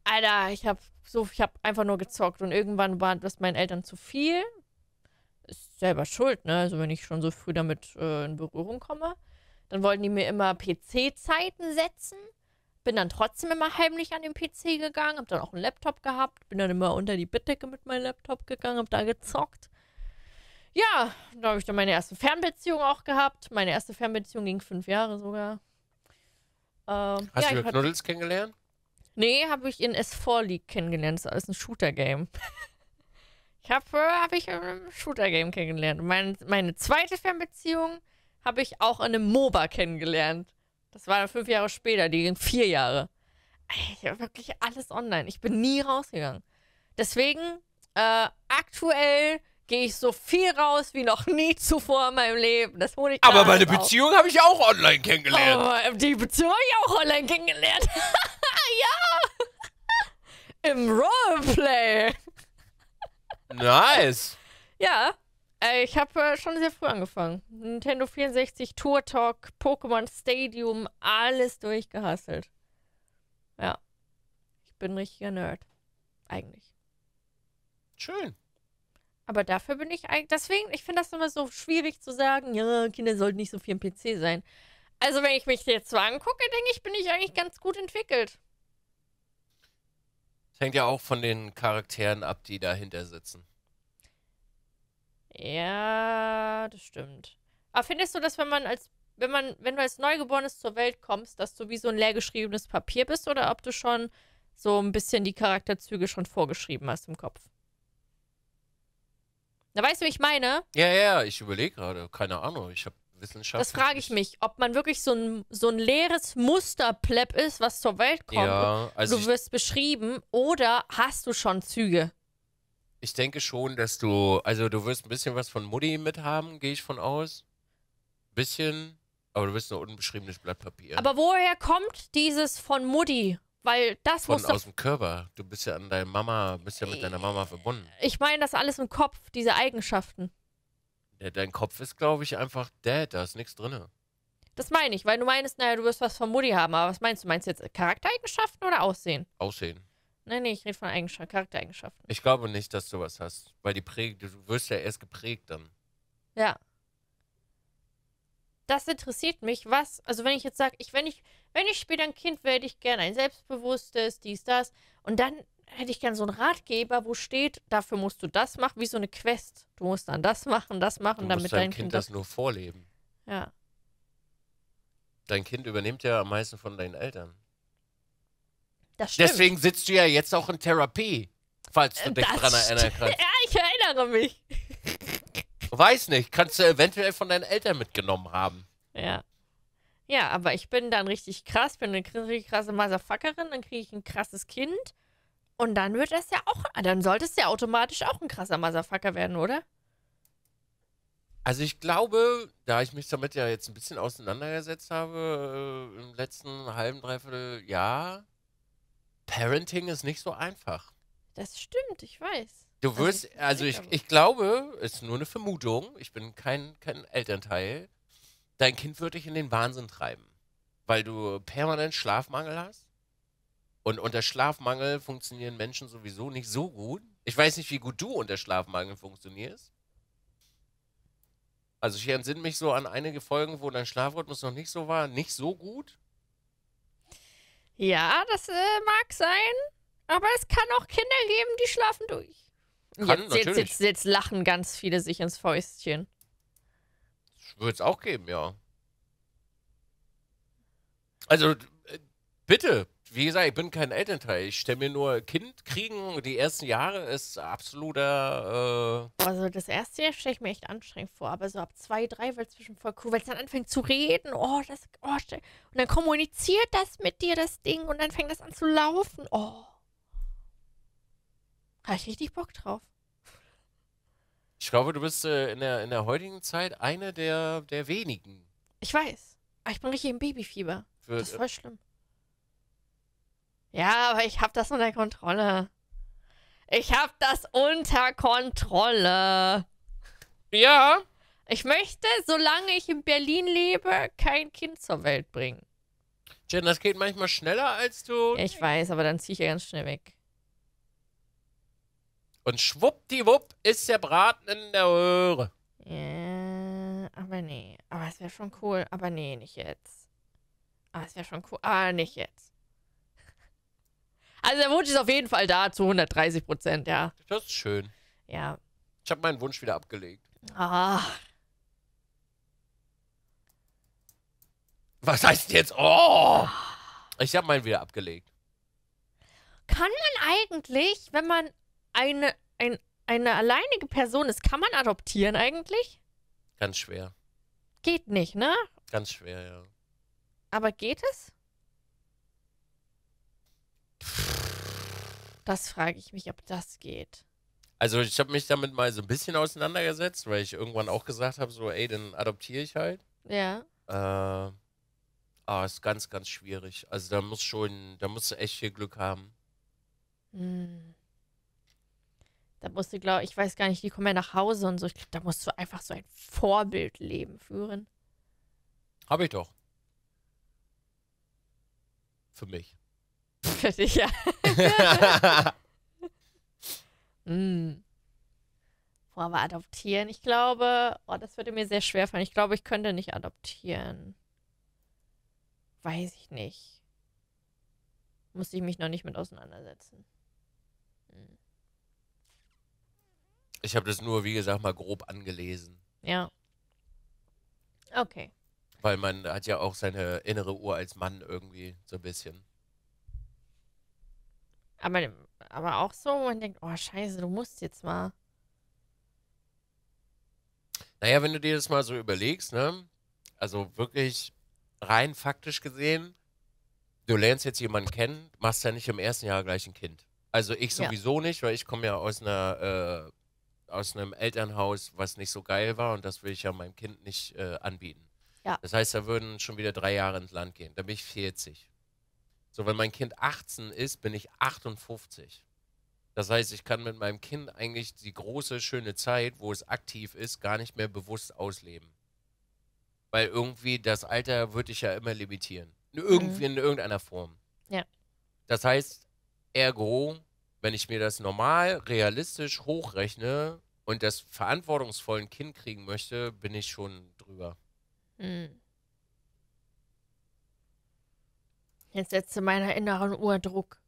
Alter, ich habe so, ich habe einfach nur gezockt und irgendwann war das meinen Eltern zu viel. Ist selber schuld, ne? Also wenn ich schon so früh damit äh, in Berührung komme. Dann wollten die mir immer PC-Zeiten setzen. Bin dann trotzdem immer heimlich an den PC gegangen, hab dann auch einen Laptop gehabt, bin dann immer unter die Bettdecke mit meinem Laptop gegangen, hab da gezockt. Ja, da habe ich dann meine erste Fernbeziehung auch gehabt. Meine erste Fernbeziehung ging fünf Jahre sogar. Ähm, Hast ja, du Knuddels kennengelernt? Nee, habe ich in S4 League kennengelernt. Das ist ein Shooter-Game. ich habe äh, hab ich im Shooter-Game kennengelernt. Meine, meine zweite Fernbeziehung habe ich auch in einem MOBA kennengelernt. Das war dann fünf Jahre später, die ging vier Jahre. Ich habe wirklich alles online. Ich bin nie rausgegangen. Deswegen, äh, aktuell gehe ich so viel raus wie noch nie zuvor in meinem Leben. Das hole ich Aber meine Beziehung habe ich auch online kennengelernt. Oh, die Beziehung habe ich auch online kennengelernt. ja! Im Roleplay. Nice. Ja, äh, ich habe äh, schon sehr früh angefangen. Nintendo 64, Tour Talk, Pokémon Stadium, alles durchgehasselt. Ja. Ich bin ein richtiger Nerd. Eigentlich. Schön. Aber dafür bin ich eigentlich. Deswegen, ich finde das immer so schwierig zu sagen, ja, Kinder sollten nicht so viel im PC sein. Also, wenn ich mich jetzt so angucke, denke ich, bin ich eigentlich ganz gut entwickelt. Das hängt ja auch von den Charakteren ab, die dahinter sitzen. Ja, das stimmt. Aber findest du, dass wenn man als, wenn man, wenn du als Neugeborenes zur Welt kommst, dass du wie so ein leergeschriebenes Papier bist oder ob du schon so ein bisschen die Charakterzüge schon vorgeschrieben hast im Kopf? Na, weißt du, wie ich meine? Ja, ja, ich überlege gerade. Keine Ahnung. Ich habe Wissenschaft. Das frage ich mich, ob man wirklich so ein, so ein leeres Musterplepp ist, was zur Welt kommt. Ja, also du wirst beschrieben oder hast du schon Züge? Ich denke schon, dass du, also du wirst ein bisschen was von Mutti mithaben, gehe ich von aus. Bisschen, aber du wirst nur unbeschriebenes Blatt Papier. Aber woher kommt dieses von Mutti? Weil das von, muss doch... aus dem Körper. Du bist ja an deiner Mama, bist ja mit deiner Mama verbunden. Ich meine das alles im Kopf, diese Eigenschaften. Ja, dein Kopf ist, glaube ich, einfach dead, da ist nichts drin. Das meine ich, weil du meinst, naja, du wirst was von Mutti haben, aber was meinst du? Meinst du jetzt Charaktereigenschaften oder Aussehen? Aussehen. Nein, nee, ich rede von Eigenschaften, Charaktereigenschaften. Ich glaube nicht, dass du was hast, weil die prägt, du wirst ja erst geprägt dann. Ja. Das interessiert mich, was, also wenn ich jetzt sage, ich, wenn ich, wenn ich später ein Kind werde, ich gerne ein selbstbewusstes, dies, das, und dann hätte ich gerne so einen Ratgeber, wo steht, dafür musst du das machen, wie so eine Quest. Du musst dann das machen, das machen, du damit musst dein, dein kind, kind das nur vorleben. Ja. Dein Kind übernimmt ja am meisten von deinen Eltern. Das stimmt. Deswegen sitzt du ja jetzt auch in Therapie, falls du dich das dran erinnern kannst. Ja, ich erinnere mich. Weiß nicht, kannst du eventuell von deinen Eltern mitgenommen haben. Ja. Ja, aber ich bin dann richtig krass, bin eine richtig krasse Motherfuckerin, dann kriege ich ein krasses Kind und dann wird das ja auch, dann solltest du ja automatisch auch ein krasser Motherfucker werden, oder? Also ich glaube, da ich mich damit ja jetzt ein bisschen auseinandergesetzt habe äh, im letzten halben, dreiviertel Jahr, Parenting ist nicht so einfach. Das stimmt, ich weiß. Du also wirst, also ich, ich glaube, ist nur eine Vermutung, ich bin kein, kein Elternteil, dein Kind wird dich in den Wahnsinn treiben, weil du permanent Schlafmangel hast. Und unter Schlafmangel funktionieren Menschen sowieso nicht so gut. Ich weiß nicht, wie gut du unter Schlafmangel funktionierst. Also ich entsinne mich so an einige Folgen, wo dein Schlafrhythmus noch nicht so war, nicht so gut. Ja, das äh, mag sein. Aber es kann auch Kinder geben, die schlafen durch. Kann, jetzt, jetzt, jetzt, jetzt, lachen ganz viele sich ins Fäustchen. Würde es auch geben, ja. Also, äh, bitte, wie gesagt, ich bin kein Elternteil. Ich stelle mir nur Kind kriegen, die ersten Jahre ist absoluter. Äh also das erste Jahr stelle ich mir echt anstrengend vor, aber so ab zwei, drei wird es zwischen voll cool, weil es dann anfängt zu reden, oh, das, oh, und dann kommuniziert das mit dir, das Ding, und dann fängt das an zu laufen. Oh. Habe ich richtig Bock drauf. Ich glaube, du bist äh, in, der, in der heutigen Zeit einer der, der wenigen. Ich weiß. Aber ah, ich bin richtig im Babyfieber. Für, das ist voll schlimm. Ja, aber ich hab das unter Kontrolle. Ich hab das unter Kontrolle. Ja. Ich möchte, solange ich in Berlin lebe, kein Kind zur Welt bringen. Jen, das geht manchmal schneller als du. Ja, ich weiß, aber dann ziehe ich ja ganz schnell weg. Und schwuppdiwupp ist der Braten in der Röhre. Ja, aber nee. Aber es wäre schon cool. Aber nee, nicht jetzt. Aber es wäre schon cool. Ah, nicht jetzt. Also der Wunsch ist auf jeden Fall da zu 130 Prozent, ja. Das ist schön. Ja. Ich habe meinen Wunsch wieder abgelegt. Ah. Was heißt jetzt? Oh! Ich habe meinen wieder abgelegt. Kann man eigentlich, wenn man eine, ein, eine alleinige Person ist, kann man adoptieren eigentlich? Ganz schwer. Geht nicht, ne? Ganz schwer, ja. Aber geht es? Pff. Das frage ich mich, ob das geht. Also ich habe mich damit mal so ein bisschen auseinandergesetzt, weil ich irgendwann auch gesagt habe, so, ey, dann adoptiere ich halt. Ja. Äh, ah, ist ganz, ganz schwierig. Also da muss schon, da musst du echt viel Glück haben. Hm. Da musst du, glaube ich, weiß gar nicht, die kommen ja nach Hause und so. Ich glaube, da musst du einfach so ein Vorbildleben führen. Habe ich doch. Für mich für dich, ja. mm. Boah, aber adoptieren, ich glaube, oh, das würde mir sehr schwer fallen. Ich glaube, ich könnte nicht adoptieren. Weiß ich nicht. Muss ich mich noch nicht mit auseinandersetzen. Hm. Ich habe das nur, wie gesagt, mal grob angelesen. Ja. Okay. Weil man hat ja auch seine innere Uhr als Mann irgendwie so ein bisschen. Aber, aber auch so, man denkt, oh scheiße, du musst jetzt mal. Naja, wenn du dir das mal so überlegst, ne? Also wirklich rein faktisch gesehen, du lernst jetzt jemanden kennen, machst ja nicht im ersten Jahr gleich ein Kind. Also ich sowieso ja. nicht, weil ich komme ja aus einer äh, aus einem Elternhaus, was nicht so geil war und das will ich ja meinem Kind nicht äh, anbieten. Ja. Das heißt, da würden schon wieder drei Jahre ins Land gehen. Da bin ich 40. So, wenn mein Kind 18 ist, bin ich 58. Das heißt, ich kann mit meinem Kind eigentlich die große, schöne Zeit, wo es aktiv ist, gar nicht mehr bewusst ausleben. Weil irgendwie das Alter würde ich ja immer limitieren. Mhm. Irgendwie mhm. in irgendeiner Form. Ja. Das heißt, ergo, wenn ich mir das normal, realistisch hochrechne und das verantwortungsvollen Kind kriegen möchte, bin ich schon drüber. Mhm. Jetzt setze meiner inneren Uhr Druck.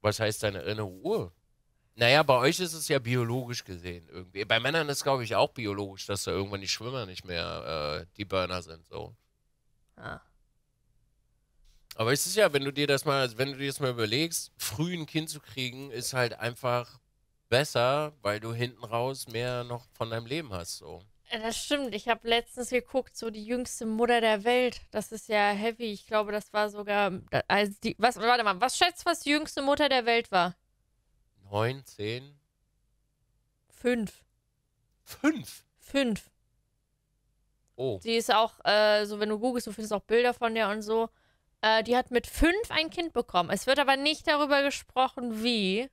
Was heißt deine innere Uhr? Naja, bei euch ist es ja biologisch gesehen irgendwie. Bei Männern ist, es, glaube ich, auch biologisch, dass da irgendwann die Schwimmer nicht mehr äh, die Burner sind, so. Ah. Aber es ist ja, wenn du dir das mal, also wenn du dir das mal überlegst, früh ein Kind zu kriegen, ist halt einfach besser, weil du hinten raus mehr noch von deinem Leben hast, so. Äh, das stimmt. Ich habe letztens geguckt, so die jüngste Mutter der Welt. Das ist ja heavy. Ich glaube, das war sogar. Also die, was, warte mal, was schätzt, was die jüngste Mutter der Welt war? Neun, zehn? Fünf. Fünf? Fünf. Oh. Die ist auch, äh, so wenn du googelst, du findest auch Bilder von der und so. Äh, die hat mit fünf ein Kind bekommen. Es wird aber nicht darüber gesprochen, wie.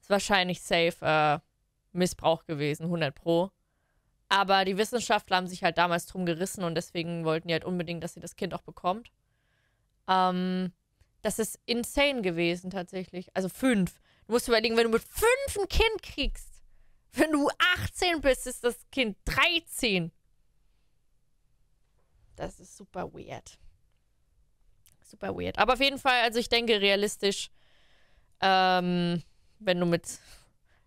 Ist wahrscheinlich safe äh, Missbrauch gewesen, 100 Pro. Aber die Wissenschaftler haben sich halt damals drum gerissen und deswegen wollten die halt unbedingt, dass sie das Kind auch bekommt. Ähm, das ist insane gewesen tatsächlich. Also fünf. Du musst überlegen, wenn du mit fünf ein Kind kriegst, wenn du 18 bist, ist das Kind 13. Das ist super weird. Super weird. Aber auf jeden Fall, also ich denke realistisch, ähm, wenn du mit,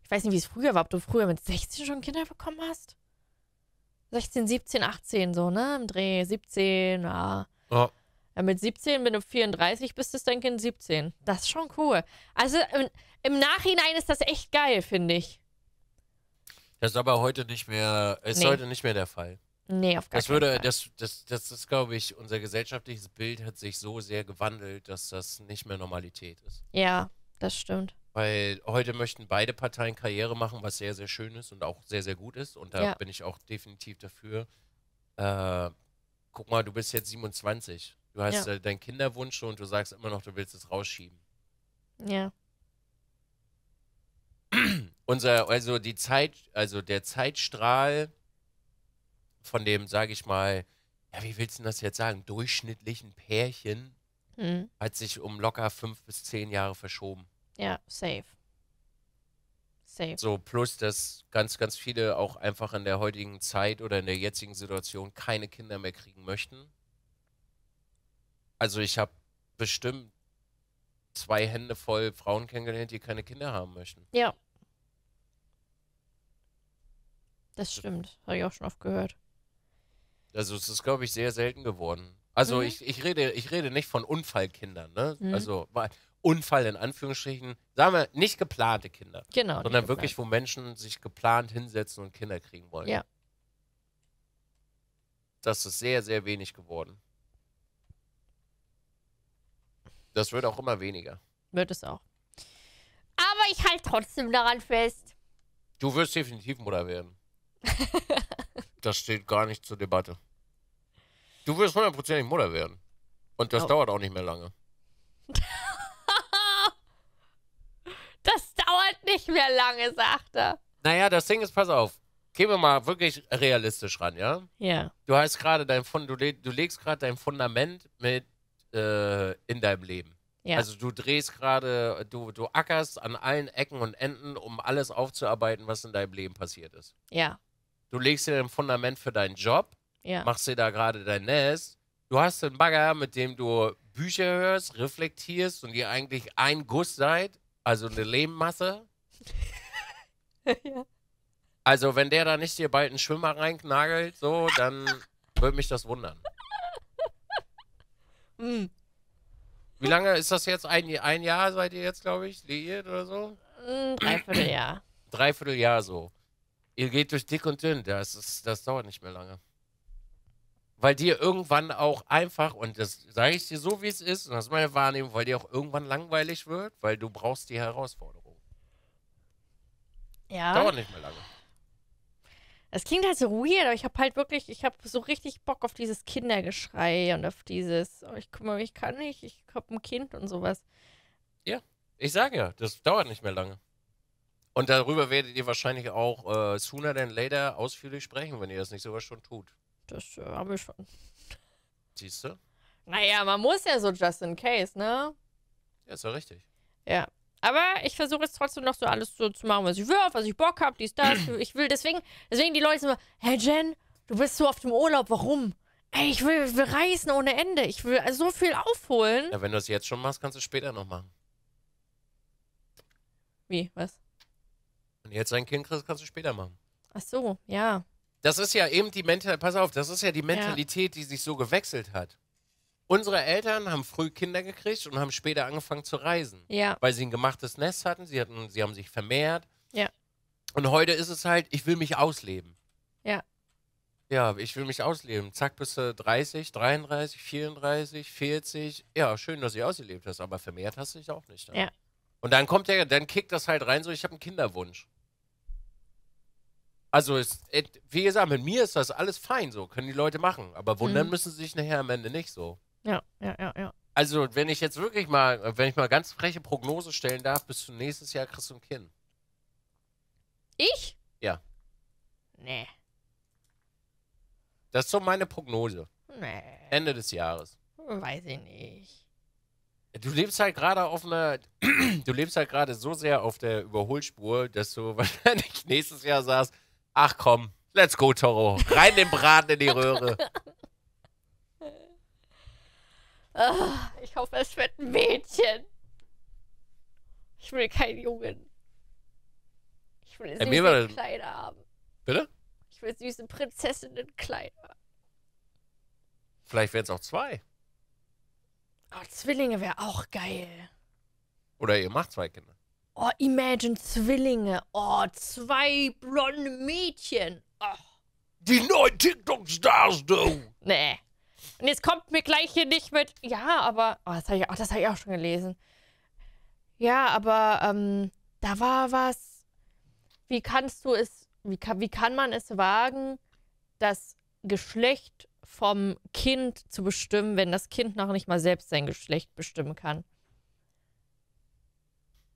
ich weiß nicht, wie es früher war, ob du früher mit 16 schon Kinder bekommen hast. 16, 17, 18, so, ne? Im Dreh, 17, ja. ja. ja mit 17, wenn du 34 bist, ist dein Kind 17. Das ist schon cool. Also im, im Nachhinein ist das echt geil, finde ich. Das ist aber heute nicht mehr, ist nee. heute nicht mehr der Fall. Nee, auf gar das keinen Fall. Das, das, das ist, glaube ich, unser gesellschaftliches Bild hat sich so sehr gewandelt, dass das nicht mehr Normalität ist. Ja, das stimmt. Weil heute möchten beide Parteien Karriere machen, was sehr, sehr schön ist und auch sehr, sehr gut ist. Und da ja. bin ich auch definitiv dafür. Äh, guck mal, du bist jetzt 27. Du hast ja. Äh, deinen Kinderwunsch und du sagst immer noch, du willst es rausschieben. Ja. Unser, also die Zeit, also der Zeitstrahl von dem, sage ich mal, ja, wie willst du das jetzt sagen, durchschnittlichen Pärchen hm. hat sich um locker fünf bis zehn Jahre verschoben. Ja, safe. Safe. So, plus, dass ganz, ganz viele auch einfach in der heutigen Zeit oder in der jetzigen Situation keine Kinder mehr kriegen möchten. Also, ich habe bestimmt zwei Hände voll Frauen kennengelernt, die keine Kinder haben möchten. Ja. Das stimmt. Habe ich auch schon oft gehört. Also, es ist, glaube ich, sehr selten geworden. Also, mhm. ich, ich, rede, ich rede nicht von Unfallkindern, ne? Mhm. Also, Unfall in Anführungsstrichen, sagen wir, nicht geplante Kinder. Genau. Sondern wirklich, wo Menschen sich geplant hinsetzen und Kinder kriegen wollen. Ja. Das ist sehr, sehr wenig geworden. Das wird auch immer weniger. Wird es auch. Aber ich halte trotzdem daran fest. Du wirst definitiv Mutter werden. das steht gar nicht zur Debatte. Du wirst hundertprozentig Mutter werden. Und das oh. dauert auch nicht mehr lange. nicht mehr lange, sagt er. Naja, das Ding ist, pass auf. Gehen wir mal wirklich realistisch ran, ja? Ja. Du hast gerade dein Fund, du, le du legst gerade dein Fundament mit äh, in deinem Leben. Ja. Also du drehst gerade, du, du ackerst an allen Ecken und Enden, um alles aufzuarbeiten, was in deinem Leben passiert ist. Ja. Du legst dir ein Fundament für deinen Job, ja. machst dir da gerade dein Nest. Du hast den Bagger, mit dem du Bücher hörst, reflektierst und ihr eigentlich ein Guss seid, also eine Lehmmasse. ja. Also, wenn der da nicht dir bald einen Schwimmer reinknagelt, so, dann würde mich das wundern. Mm. Wie lange ist das jetzt? Ein, ein Jahr seid ihr jetzt, glaube ich, liiert oder so? Mm, dreiviertel Jahr. dreiviertel Jahr so. Ihr geht durch dick und dünn, das, ist, das dauert nicht mehr lange. Weil dir irgendwann auch einfach, und das sage ich dir so, wie es ist, und das ist meine Wahrnehmung, weil dir auch irgendwann langweilig wird, weil du brauchst die Herausforderung. Ja. Dauert nicht mehr lange. Das klingt halt so weird, aber ich habe halt wirklich, ich habe so richtig Bock auf dieses Kindergeschrei und auf dieses, oh, ich kümmere mich, kann nicht, ich hab ein Kind und sowas. Ja, ich sage ja, das dauert nicht mehr lange. Und darüber werdet ihr wahrscheinlich auch äh, sooner than later ausführlich sprechen, wenn ihr das nicht sowas schon tut. Das äh, habe ich schon. Siehst du? Naja, man muss ja so just in case, ne? Ja, ist ja richtig. Ja, aber ich versuche jetzt trotzdem noch so alles so zu machen, was ich will, was ich Bock habe, dies, das. Ich will deswegen, deswegen die Leute sind immer, hey Jen, du bist so auf dem Urlaub, warum? Ey, ich will, will reisen ohne Ende. Ich will so viel aufholen. Ja, wenn du es jetzt schon machst, kannst du es später noch machen. Wie? Was? Wenn du jetzt ein Kind kriegst, kannst du es später machen. Ach so, ja. Das ist ja eben die Mentalität, pass auf, das ist ja die Mentalität, ja. die sich so gewechselt hat. Unsere Eltern haben früh Kinder gekriegt und haben später angefangen zu reisen. Ja. Weil sie ein gemachtes Nest hatten, sie, hatten, sie haben sich vermehrt. Ja. Und heute ist es halt, ich will mich ausleben. Ja. Ja, ich will mich ausleben. Zack, bist du 30, 33, 34, 40. Ja, schön, dass du ausgelebt hast, aber vermehrt hast du dich auch nicht. Dann. Ne? Ja. Und dann kommt der, dann kickt das halt rein, so ich habe einen Kinderwunsch. Also, es, wie gesagt, mit mir ist das alles fein so, können die Leute machen. Aber wundern mhm. müssen sie sich nachher am Ende nicht so. Ja, ja, ja, ja. Also, wenn ich jetzt wirklich mal, äh, wenn ich mal ganz freche Prognose stellen darf, bis zum nächsten Jahr kriegst du ein Kind. Ich? Ja. Nee. Das ist so meine Prognose. Nee. Ende des Jahres. Weiß ich nicht. Du lebst halt gerade auf einer, du lebst halt gerade so sehr auf der Überholspur, dass du wahrscheinlich nächstes Jahr sagst, ach komm, let's go, Toro. Rein den Braten in die Röhre. Ah, ich hoffe, es wird ein Mädchen. Ich will keinen Jungen. Ich will süße hey, Kleider haben. Bitte? Ich will süße Prinzessinnenkleider. Vielleicht wären es auch zwei. Oh, Zwillinge wäre auch geil. Oder ihr macht zwei Kinder. Oh, imagine Zwillinge. Oh, zwei blonde Mädchen. Oh. Die neuen TikTok-Stars, du. nee. Und jetzt kommt mir gleich hier nicht mit, ja, aber, oh, das habe ich, oh, hab ich, auch schon gelesen. Ja, aber ähm, da war was. Wie kannst du es, wie kann, wie kann man es wagen, das Geschlecht vom Kind zu bestimmen, wenn das Kind noch nicht mal selbst sein Geschlecht bestimmen kann?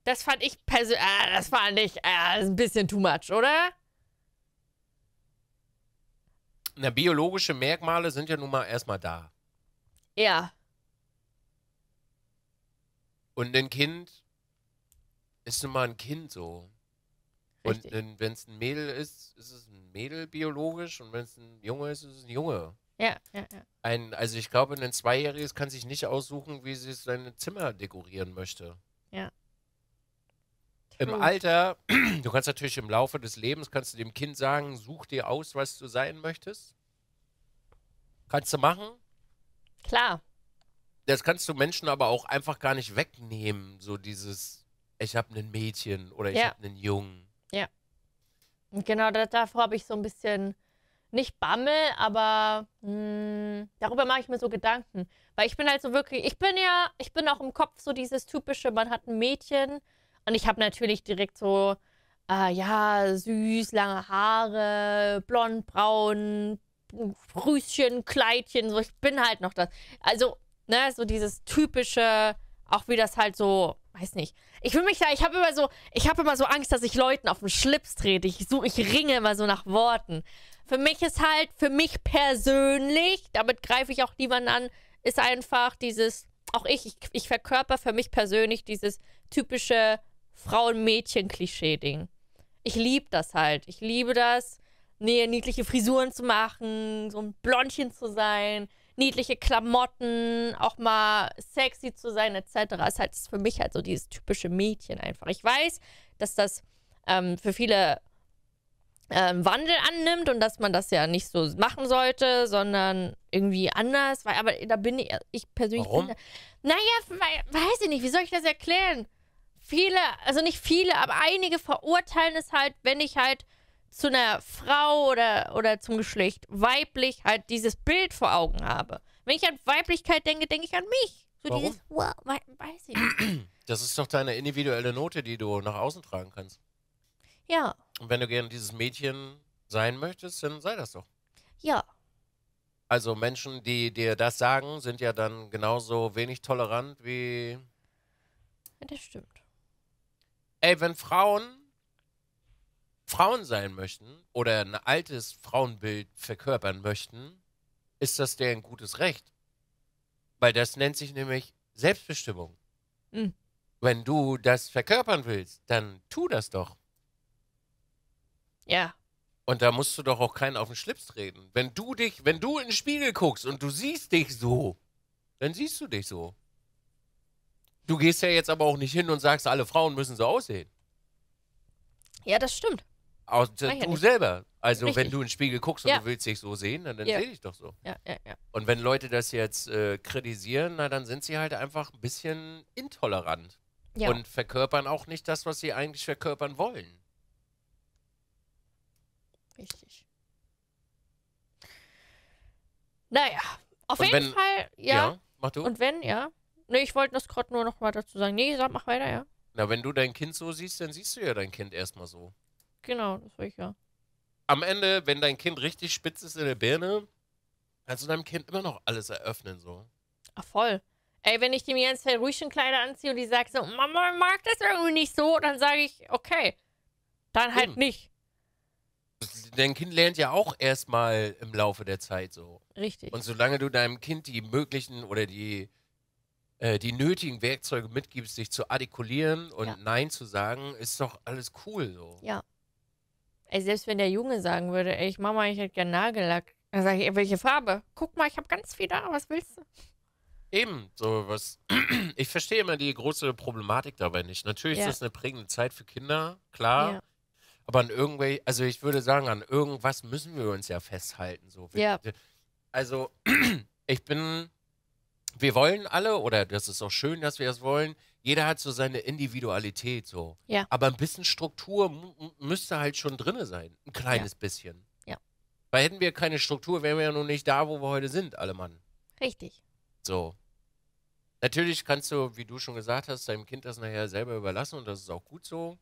Das fand ich persönlich, ah, das fand ich ah, ein bisschen too much, oder? Na, biologische Merkmale sind ja nun mal erstmal da. Ja. Und ein Kind ist nun mal ein Kind so. Richtig. Und wenn es ein Mädel ist, ist es ein Mädel biologisch und wenn es ein Junge ist, ist es ein Junge. Ja, ja, ja. Ein, also ich glaube, ein Zweijähriges kann sich nicht aussuchen, wie sie sein Zimmer dekorieren möchte im hm. Alter, du kannst natürlich im Laufe des Lebens, kannst du dem Kind sagen, such dir aus, was du sein möchtest. Kannst du machen. Klar. Das kannst du Menschen aber auch einfach gar nicht wegnehmen. So dieses, ich habe ein Mädchen oder ich ja. habe einen Jungen. Ja. Und genau davor habe ich so ein bisschen, nicht Bammel, aber mh, hm, darüber mache ich mir so Gedanken. Weil ich bin halt so wirklich, ich bin ja, ich bin auch im Kopf so dieses typische, man hat ein Mädchen, und ich habe natürlich direkt so, äh, ja, süß, lange Haare, blond, braun, Früßchen, Kleidchen, so, ich bin halt noch das. Also, ne, so dieses typische, auch wie das halt so, weiß nicht. Ich will mich da, ich habe immer so, ich habe immer so Angst, dass ich Leuten auf den Schlips trete. Ich suche, ich ringe immer so nach Worten. Für mich ist halt, für mich persönlich, damit greife ich auch niemanden an, ist einfach dieses, auch ich, ich, ich verkörper für mich persönlich dieses typische Frauen-Mädchen-Klischee-Ding. Ich liebe das halt. Ich liebe das, niedliche Frisuren zu machen, so ein Blondchen zu sein, niedliche Klamotten, auch mal sexy zu sein, etc. Ist halt ist für mich halt so dieses typische Mädchen einfach. Ich weiß, dass das ähm, für viele ähm, Wandel annimmt und dass man das ja nicht so machen sollte, sondern irgendwie anders. Weil, aber da bin ich, ich persönlich. Warum? Bin naja, weiß ich nicht, wie soll ich das erklären? viele, also nicht viele, aber einige verurteilen es halt, wenn ich halt zu einer Frau oder, oder zum Geschlecht weiblich halt dieses Bild vor Augen habe. Wenn ich an Weiblichkeit denke, denke ich an mich. So Warum? dieses, wow, weiß ich nicht. Das ist doch deine individuelle Note, die du nach außen tragen kannst. Ja. Und wenn du gerne dieses Mädchen sein möchtest, dann sei das doch. Ja. Also Menschen, die dir das sagen, sind ja dann genauso wenig tolerant wie. das stimmt ey, wenn Frauen Frauen sein möchten oder ein altes Frauenbild verkörpern möchten, ist das deren gutes Recht. Weil das nennt sich nämlich Selbstbestimmung. Mhm. Wenn du das verkörpern willst, dann tu das doch. Ja. Und da musst du doch auch keinen auf den Schlips treten. Wenn du dich, wenn du in den Spiegel guckst und du siehst dich so, dann siehst du dich so. Du gehst ja jetzt aber auch nicht hin und sagst, alle Frauen müssen so aussehen. Ja, das stimmt. Aus, du ja selber. Also Richtig. wenn du in den Spiegel guckst und ja. du willst dich so sehen, dann, dann ja. sehe dich doch so. Ja, ja, ja. Und wenn Leute das jetzt äh, kritisieren, na, dann sind sie halt einfach ein bisschen intolerant. Ja. Und verkörpern auch nicht das, was sie eigentlich verkörpern wollen. Richtig. Naja, auf und jeden wenn, Fall, ja. ja. Mach du. Und wenn, ja. Nee, ich wollte das gerade nur noch mal dazu sagen. Nee, sag, mach weiter, ja. Na, wenn du dein Kind so siehst, dann siehst du ja dein Kind erstmal so. Genau, das will ich ja. Am Ende, wenn dein Kind richtig spitz ist in der Birne, kannst du deinem Kind immer noch alles eröffnen, so. Ach, voll. Ey, wenn ich dem jetzt halt ruhig ruhigen Kleider anziehe und die sagt so, Mama mag das irgendwie nicht so, dann sage ich, okay, dann halt Eben. nicht. Dein Kind lernt ja auch erstmal im Laufe der Zeit so. Richtig. Und solange du deinem Kind die möglichen oder die äh, die nötigen Werkzeuge mitgibst, sich zu artikulieren und ja. Nein zu sagen, ist doch alles cool so. Ja. Ey, selbst wenn der Junge sagen würde, ey, Mama, ich hätte gerne Nagellack, dann sage ich, ey, welche Farbe? Guck mal, ich habe ganz viel da, was willst du? Eben, so was. ich verstehe immer die große Problematik dabei nicht. Natürlich ja. ist das eine prägende Zeit für Kinder, klar. Ja. Aber an irgendwelche, also ich würde sagen, an irgendwas müssen wir uns ja festhalten. So. ja. Also, ich bin wir wollen alle, oder das ist auch schön, dass wir das wollen, jeder hat so seine Individualität so. Ja. Aber ein bisschen Struktur müsste halt schon drin sein. Ein kleines ja. bisschen. Ja. Weil hätten wir keine Struktur, wären wir ja nun nicht da, wo wir heute sind, alle Mann. Richtig. So. Natürlich kannst du, wie du schon gesagt hast, deinem Kind das nachher selber überlassen und das ist auch gut so.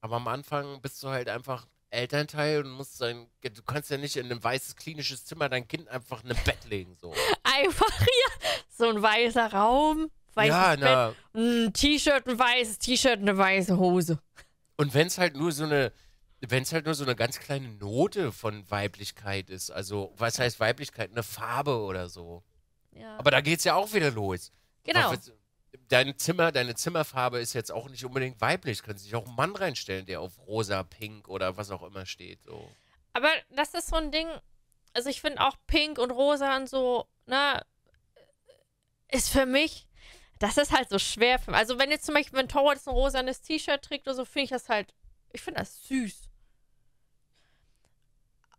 Aber am Anfang bist du halt einfach Elternteil und musst sein, du kannst ja nicht in ein weißes klinisches Zimmer dein Kind einfach in ein Bett legen. So. Einfach hier so ein weißer Raum, weißes ja, na. ein T-Shirt, ein weißes T-Shirt, eine weiße Hose. Und wenn es halt nur so eine, wenn es halt nur so eine ganz kleine Note von Weiblichkeit ist, also was heißt Weiblichkeit, eine Farbe oder so. Ja. Aber da geht es ja auch wieder los. Genau. Was, dein Zimmer, deine Zimmerfarbe ist jetzt auch nicht unbedingt weiblich. Du kannst dich auch einen Mann reinstellen, der auf rosa, pink oder was auch immer steht. So. Aber das ist so ein Ding, also ich finde auch pink und rosa und so, ne, ist für mich, das ist halt so schwer für mich. Also wenn jetzt zum Beispiel, wenn Torwart ein rosanes T-Shirt trägt oder so, finde ich das halt, ich finde das süß.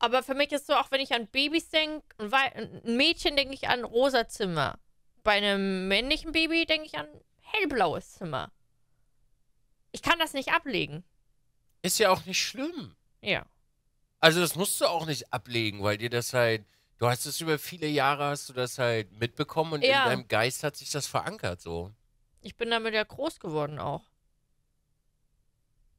Aber für mich ist so, auch wenn ich an Babys denke, ein Mädchen denke ich an rosa Zimmer. Bei einem männlichen Baby denke ich an hellblaues Zimmer. Ich kann das nicht ablegen. Ist ja auch nicht schlimm. Ja. Also das musst du auch nicht ablegen, weil dir das halt, du hast es über viele Jahre, hast du das halt mitbekommen und ja. in deinem Geist hat sich das verankert so. Ich bin damit ja groß geworden auch.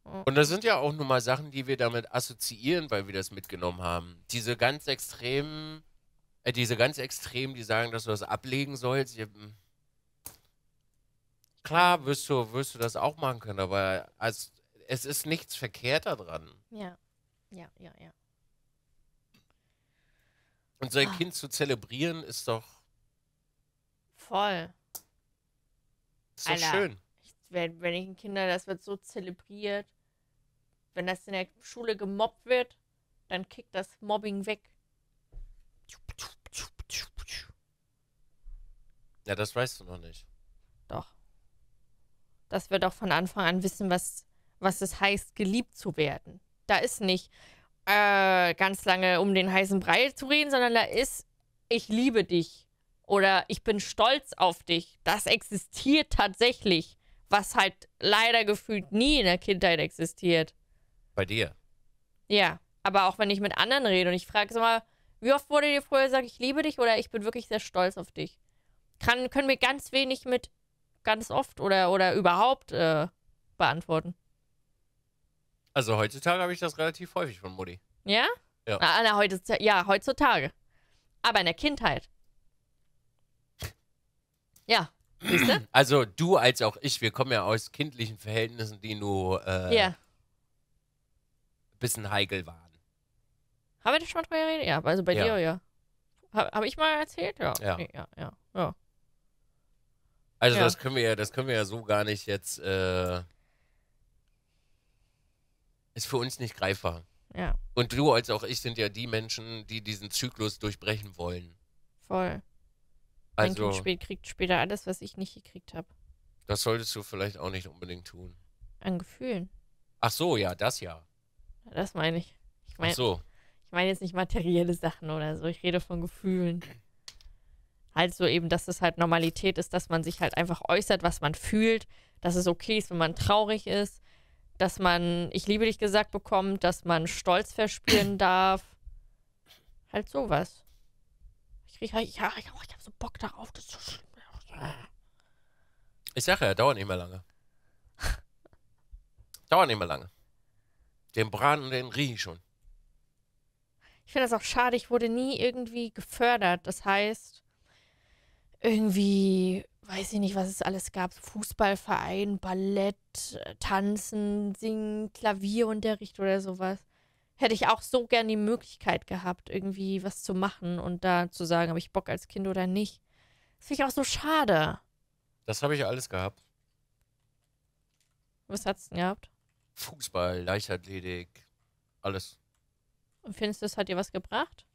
Und das sind ja auch nun mal Sachen, die wir damit assoziieren, weil wir das mitgenommen haben. Diese ganz extremen äh, diese ganz Extremen, die sagen, dass du das ablegen sollst. Ich, hm. klar wirst du, wirst du das auch machen können, aber als, es ist nichts Verkehrter dran. Ja, ja, ja, ja. Und sein ah. Kind zu zelebrieren ist doch. Voll. Ist doch Alter. schön. Ich, wenn, wenn ich ein Kind das wird so zelebriert. Wenn das in der Schule gemobbt wird, dann kickt das Mobbing weg. Ja, das weißt du noch nicht. Doch. Dass wir doch von Anfang an wissen, was, was es heißt, geliebt zu werden. Da ist nicht äh, ganz lange um den heißen Brei zu reden, sondern da ist, ich liebe dich oder ich bin stolz auf dich. Das existiert tatsächlich, was halt leider gefühlt nie in der Kindheit existiert. Bei dir? Ja, aber auch wenn ich mit anderen rede und ich frage immer, wie oft wurde dir früher gesagt, ich liebe dich oder ich bin wirklich sehr stolz auf dich? Kann, können wir ganz wenig mit ganz oft oder, oder überhaupt äh, beantworten. Also heutzutage habe ich das relativ häufig von Mutti. Ja? Ja. Ah, na, na, heutzutage, ja, heutzutage. Aber in der Kindheit. Ja. Also du als auch ich, wir kommen ja aus kindlichen Verhältnissen, die nur äh, yeah. bisschen heikel waren. Haben wir das schon mal drüber geredet? Ja, also bei ja. dir ja. Habe hab ich mal erzählt? Ja. Ja, ja, ja. ja. Also ja. das können wir ja, das können wir ja so gar nicht jetzt. Äh, ist für uns nicht greifbar. Ja. Und du als auch ich sind ja die Menschen, die diesen Zyklus durchbrechen wollen. Voll. Also, mein Kind spät, kriegt später alles, was ich nicht gekriegt habe. Das solltest du vielleicht auch nicht unbedingt tun. An Gefühlen. Ach so, ja, das ja. Das meine ich. ich mein, Ach so. Ich meine jetzt nicht materielle Sachen oder so, ich rede von Gefühlen. Halt so eben, dass es halt Normalität ist, dass man sich halt einfach äußert, was man fühlt, dass es okay ist, wenn man traurig ist, dass man Ich liebe dich gesagt bekommt, dass man Stolz verspüren darf. Halt sowas. Ich rieche, halt, ja, ich, oh, ich habe so Bock darauf, das ist so schlimm. Ich sage ja, dauert nicht mehr lange. dauert nicht mehr lange. Den Bran und den rieche ich schon. Ich finde das auch schade, ich wurde nie irgendwie gefördert. Das heißt, irgendwie, weiß ich nicht, was es alles gab. Fußballverein, Ballett, äh, Tanzen, Singen, Klavierunterricht oder sowas. Hätte ich auch so gern die Möglichkeit gehabt, irgendwie was zu machen und da zu sagen, habe ich Bock als Kind oder nicht. Das finde ich auch so schade. Das habe ich alles gehabt. Was hat's denn gehabt? Fußball, Leichtathletik, alles. Und findest du, das hat dir was gebracht?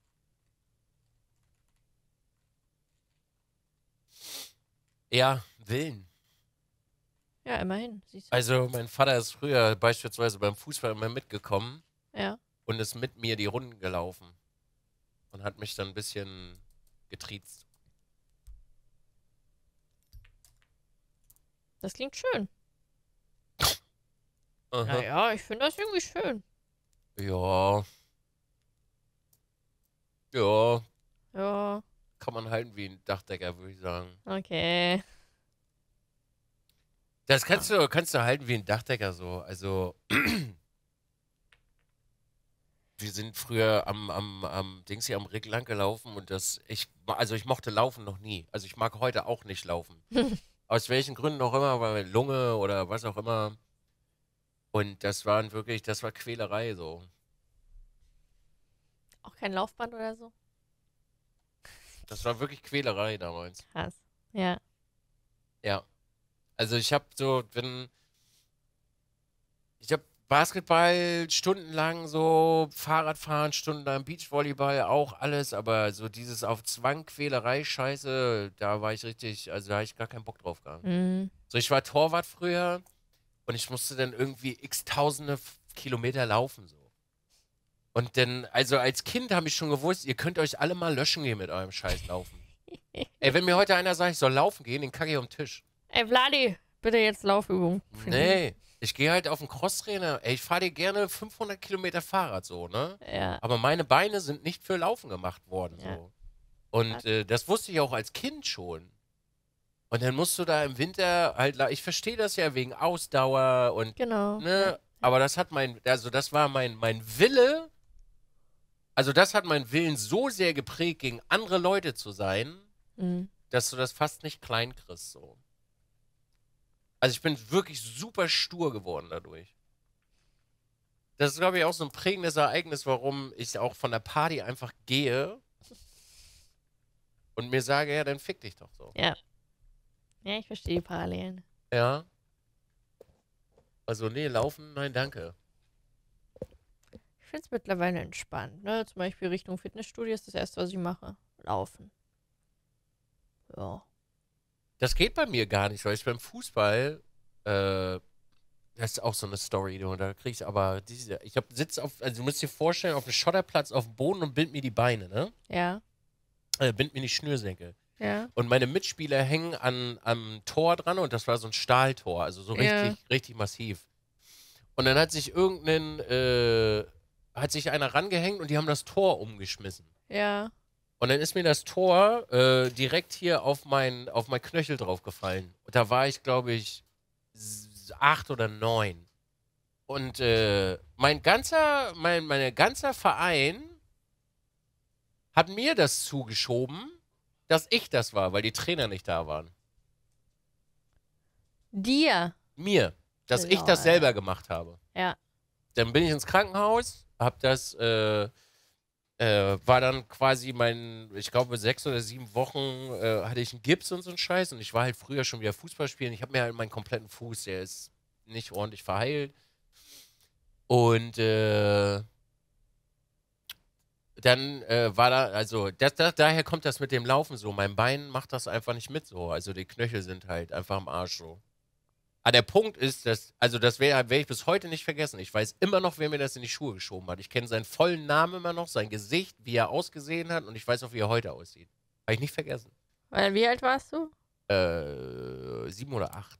Ja, Willen. Ja, immerhin. Also mein Vater ist früher beispielsweise beim Fußball immer mitgekommen. Ja. Und ist mit mir die Runden gelaufen. Und hat mich dann ein bisschen getriezt. Das klingt schön. Aha. Naja, ich finde das irgendwie schön. Ja. Ja. Ja. Kann man halten wie ein Dachdecker, würde ich sagen. Okay. Das kannst du, kannst du halten wie ein Dachdecker so. Also, wir sind früher am, am, am Dings hier am Rick lang gelaufen und das, ich, also ich mochte Laufen noch nie. Also ich mag heute auch nicht laufen. Aus welchen Gründen auch immer, weil Lunge oder was auch immer. Und das waren wirklich, das war Quälerei so. Auch kein Laufband oder so? Das war wirklich Quälerei damals. Krass. Ja. Ja. Also ich habe so, wenn ich habe Basketball stundenlang so, Fahrradfahren stundenlang, Beachvolleyball auch alles, aber so dieses auf Zwang Quälerei Scheiße, da war ich richtig, also da habe ich gar keinen Bock drauf gehabt. Mhm. So ich war Torwart früher und ich musste dann irgendwie x tausende Kilometer laufen so. Und dann, also als Kind habe ich schon gewusst, ihr könnt euch alle mal löschen gehen mit eurem Scheiß laufen. Ey, wenn mir heute einer sagt, ich soll laufen gehen, den kacke ich um den Tisch. Ey, Vladi, bitte jetzt Laufübung. Nee, ich gehe halt auf den Crosstrainer. Ey, ich fahre dir gerne 500 Kilometer Fahrrad so, ne? Ja. Aber meine Beine sind nicht für Laufen gemacht worden, ja. so. Und äh, das wusste ich auch als Kind schon. Und dann musst du da im Winter halt, ich verstehe das ja wegen Ausdauer und. Genau. Ne? Ja. Aber das hat mein, also das war mein, mein Wille, also das hat meinen Willen so sehr geprägt, gegen andere Leute zu sein, mhm. dass du das fast nicht klein kriegst. So. Also ich bin wirklich super stur geworden dadurch. Das ist, glaube ich, auch so ein prägendes Ereignis, warum ich auch von der Party einfach gehe und mir sage, ja, dann fick dich doch so. Ja. Ja, ich verstehe die Parallelen. Ja. Also, nee, laufen, nein, danke finde es mittlerweile entspannt. Ne? Zum Beispiel Richtung Fitnessstudio ist das erste, was ich mache. Laufen. Ja. Das geht bei mir gar nicht, weil ich beim Fußball, äh, das ist auch so eine Story, du, da kriegst ich aber diese, ich hab, sitz auf, also du musst dir vorstellen, auf einem Schotterplatz auf dem Boden und bind mir die Beine, ne? Ja. Äh, bind mir die Schnürsenkel. Ja. Und meine Mitspieler hängen an, am Tor dran und das war so ein Stahltor, also so richtig, ja. richtig massiv. Und dann hat sich irgendein äh, hat sich einer rangehängt und die haben das Tor umgeschmissen. Ja. Und dann ist mir das Tor äh, direkt hier auf mein, auf mein Knöchel draufgefallen. Und da war ich, glaube ich, acht oder neun. Und äh, mein ganzer, mein, mein ganzer Verein hat mir das zugeschoben, dass ich das war, weil die Trainer nicht da waren. Dir? Mir. Dass genau, ich das selber gemacht habe. Ja. Dann bin ich ins Krankenhaus, habe das, äh, äh, war dann quasi mein, ich glaube, sechs oder sieben Wochen äh, hatte ich einen Gips und so einen Scheiß und ich war halt früher schon wieder Fußball spielen. Ich habe mir halt meinen kompletten Fuß, der ist nicht ordentlich verheilt. Und äh, dann äh, war da, also das, das, daher kommt das mit dem Laufen so. Mein Bein macht das einfach nicht mit so. Also die Knöchel sind halt einfach am Arsch so. Aber ah, der Punkt ist, dass, also das werde werd ich bis heute nicht vergessen. Ich weiß immer noch, wer mir das in die Schuhe geschoben hat. Ich kenne seinen vollen Namen immer noch, sein Gesicht, wie er ausgesehen hat und ich weiß auch, wie er heute aussieht. Habe ich nicht vergessen. Äh, wie alt warst du? Äh, sieben oder acht.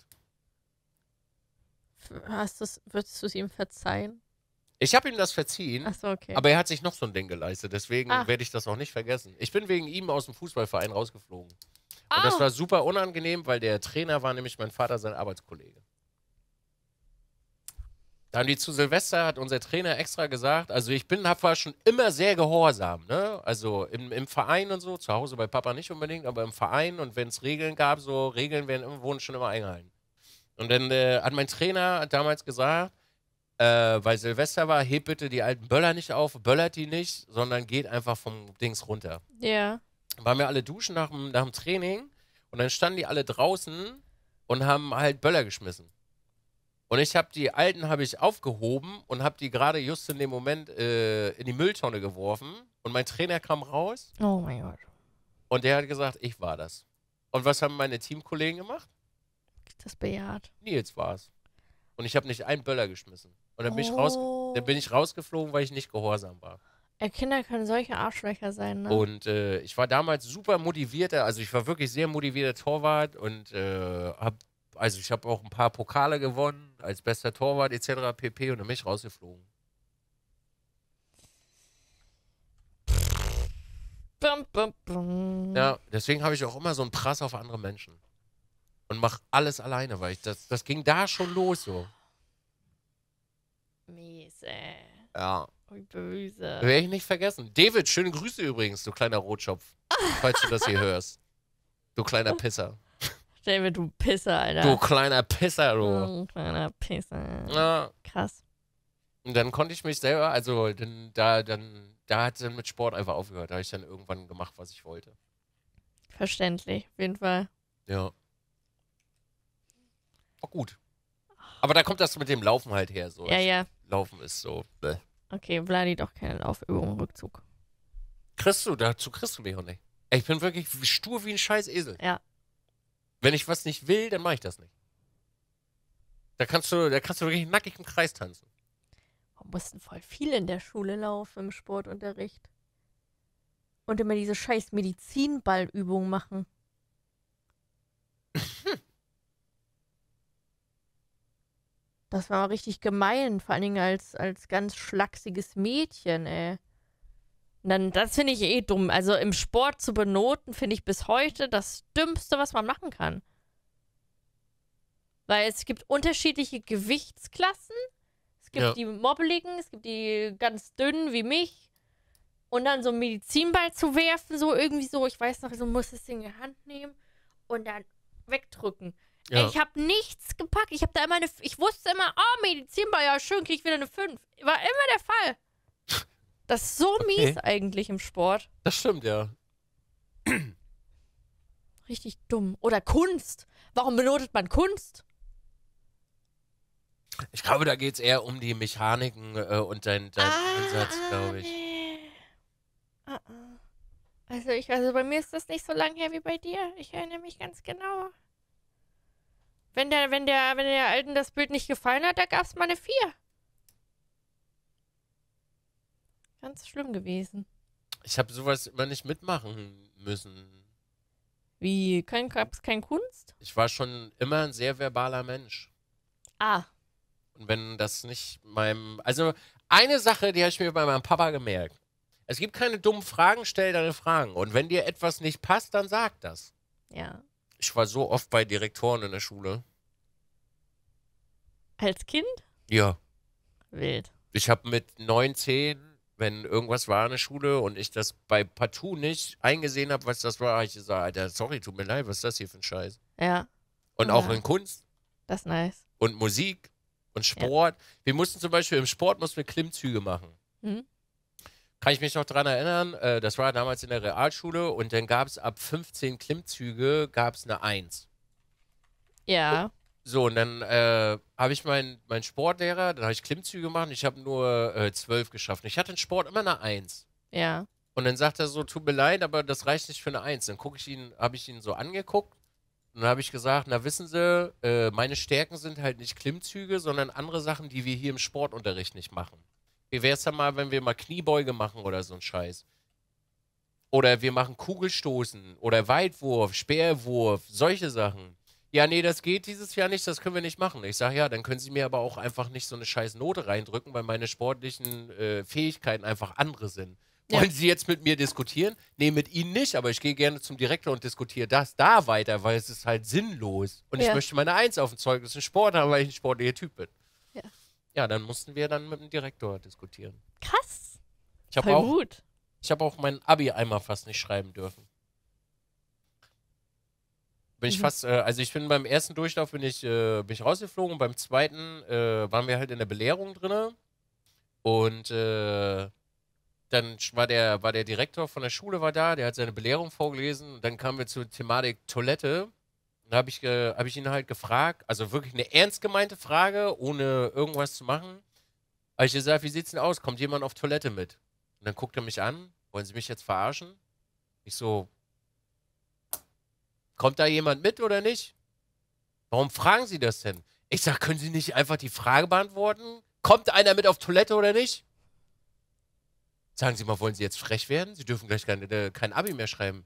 Hast du's, würdest du es ihm verzeihen? Ich habe ihm das verziehen, Ach so, okay. aber er hat sich noch so ein Ding geleistet. Deswegen werde ich das auch nicht vergessen. Ich bin wegen ihm aus dem Fußballverein rausgeflogen. Und oh. das ah. war super unangenehm, weil der Trainer war nämlich mein Vater, sein Arbeitskollege. Dann haben die zu Silvester, hat unser Trainer extra gesagt, also ich bin, hab, war schon immer sehr gehorsam, ne? Also im, im Verein und so, zu Hause bei Papa nicht unbedingt, aber im Verein und wenn es Regeln gab, so Regeln werden, wurden schon immer eingehalten. Und dann äh, hat mein Trainer damals gesagt, äh, weil Silvester war, hebt bitte die alten Böller nicht auf, böllert die nicht, sondern geht einfach vom Dings runter. Ja. Yeah waren wir alle duschen nach dem, nach dem Training und dann standen die alle draußen und haben halt Böller geschmissen. Und ich habe die alten habe ich aufgehoben und habe die gerade just in dem Moment äh, in die Mülltonne geworfen und mein Trainer kam raus. Oh mein Gott. Und der hat gesagt, ich war das. Und was haben meine Teamkollegen gemacht? Das bejaht. Nils war's. Und ich habe nicht einen Böller geschmissen. Und dann bin, ich raus, oh. dann bin ich rausgeflogen, weil ich nicht gehorsam war. Ja, Kinder können solche Arschlöcher sein, ne? Und äh, ich war damals super motivierter, also ich war wirklich sehr motivierter Torwart und äh, hab, also ich habe auch ein paar Pokale gewonnen als bester Torwart etc. pp. und dann bin ich rausgeflogen. Bum, bum, bum. Ja, deswegen habe ich auch immer so einen Prass auf andere Menschen. Und mache alles alleine, weil ich das, das ging da schon los so. Miese. Ja wie böse. Werde ich nicht vergessen. David, schöne Grüße übrigens, du kleiner Rotschopf. falls du das hier hörst. Du kleiner Pisser. David, du Pisser, Alter. Du kleiner Pisser, du. Oh, kleiner Pisser. Ja. Krass. Und dann konnte ich mich selber, also dann, da, dann, da hat es dann mit Sport einfach aufgehört. Da habe ich dann irgendwann gemacht, was ich wollte. Verständlich, auf jeden Fall. Ja. Auch gut. Aber da kommt das mit dem Laufen halt her. So. Ja, ich, ja. Laufen ist so. Bleh. Okay, Vladi doch keine Laufübung, Rückzug. Kriegst du, dazu kriegst du mich auch nicht. Ich bin wirklich stur wie ein scheiß Esel. Ja. Wenn ich was nicht will, dann mache ich das nicht. Da kannst du, da kannst du wirklich nackig im Kreis tanzen. Wir mussten voll viel in der Schule laufen, im Sportunterricht. Und immer diese scheiß Medizinballübungen machen. Das war mal richtig gemein, vor allen Dingen als, als ganz schlachsiges Mädchen, ey. dann, das finde ich eh dumm. Also im Sport zu benoten, finde ich bis heute das Dümmste, was man machen kann. Weil es gibt unterschiedliche Gewichtsklassen. Es gibt ja. die mobbeligen, es gibt die ganz dünnen wie mich. Und dann so einen Medizinball zu werfen, so irgendwie so, ich weiß noch, so muss das in die Hand nehmen und dann wegdrücken. Ja. Ich habe nichts gepackt. Ich habe da immer eine. Ich wusste immer, oh, Medizin war ja, schön, krieg ich wieder eine 5. War immer der Fall. Das ist so okay. mies eigentlich im Sport. Das stimmt, ja. Richtig dumm. Oder Kunst. Warum benotet man Kunst? Ich glaube, da geht es eher um die Mechaniken äh, und deinen dein ah, Einsatz, glaube ich. Nee. Ah, ah. Also ich, also bei mir ist das nicht so lang her wie bei dir. Ich erinnere mich ganz genau. Wenn der, wenn der, wenn der Alten das Bild nicht gefallen hat, da gab es mal eine 4. Ganz schlimm gewesen. Ich habe sowas immer nicht mitmachen müssen. Wie? Kein, es keine Kunst? Ich war schon immer ein sehr verbaler Mensch. Ah. Und wenn das nicht meinem. Also, eine Sache, die habe ich mir bei meinem Papa gemerkt. Es gibt keine dummen Fragen, stell deine Fragen. Und wenn dir etwas nicht passt, dann sag das. Ja. Ich war so oft bei Direktoren in der Schule. Als Kind? Ja. Wild. Ich habe mit 19, wenn irgendwas war in der Schule und ich das bei Partout nicht eingesehen habe, was das war, habe ich gesagt, Alter, sorry, tut mir leid, was ist das hier für ein Scheiß? Ja. Und ja. auch in Kunst. Das ist nice. Und Musik und Sport. Ja. Wir mussten zum Beispiel im Sport mussten wir Klimmzüge machen. Mhm kann ich mich noch daran erinnern, äh, das war damals in der Realschule und dann gab es ab 15 Klimmzüge gab eine 1. Ja. So, und dann äh, habe ich meinen mein Sportlehrer, dann habe ich Klimmzüge gemacht und ich habe nur äh, 12 geschafft. Und ich hatte in Sport immer eine 1. Ja. Und dann sagt er so, tut mir leid, aber das reicht nicht für eine 1. Dann gucke ich ihn, habe ich ihn so angeguckt und dann habe ich gesagt, na wissen Sie, äh, meine Stärken sind halt nicht Klimmzüge, sondern andere Sachen, die wir hier im Sportunterricht nicht machen. Wie wäre es dann mal, wenn wir mal Kniebeuge machen oder so ein Scheiß? Oder wir machen Kugelstoßen oder Weitwurf, Speerwurf, solche Sachen. Ja, nee, das geht dieses Jahr nicht, das können wir nicht machen. Ich sage, ja, dann können Sie mir aber auch einfach nicht so eine scheiß Note reindrücken, weil meine sportlichen äh, Fähigkeiten einfach andere sind. Ja. Wollen Sie jetzt mit mir diskutieren? Nee, mit Ihnen nicht, aber ich gehe gerne zum Direktor und diskutiere das da weiter, weil es ist halt sinnlos. Und ja. ich möchte meine Eins auf dem Zeugnis im Sport haben, weil ich ein sportlicher Typ bin. Ja, dann mussten wir dann mit dem Direktor diskutieren. Krass. Ich habe auch, gut. Ich habe auch mein Abi einmal fast nicht schreiben dürfen. Bin ich mhm. fast, äh, also ich bin beim ersten Durchlauf bin ich, äh, bin ich rausgeflogen, beim zweiten äh, waren wir halt in der Belehrung drin. und äh, dann war der, war der Direktor von der Schule war da, der hat seine Belehrung vorgelesen. Dann kamen wir zur Thematik Toilette. Da habe ich, äh, hab ich ihn halt gefragt, also wirklich eine ernst gemeinte Frage, ohne irgendwas zu machen. Habe ich gesagt, wie sieht's denn aus? Kommt jemand auf Toilette mit? Und dann guckt er mich an, wollen Sie mich jetzt verarschen? Ich so, kommt da jemand mit oder nicht? Warum fragen Sie das denn? Ich sag, können Sie nicht einfach die Frage beantworten? Kommt einer mit auf Toilette oder nicht? Sagen Sie mal, wollen Sie jetzt frech werden? Sie dürfen gleich kein, äh, kein Abi mehr schreiben.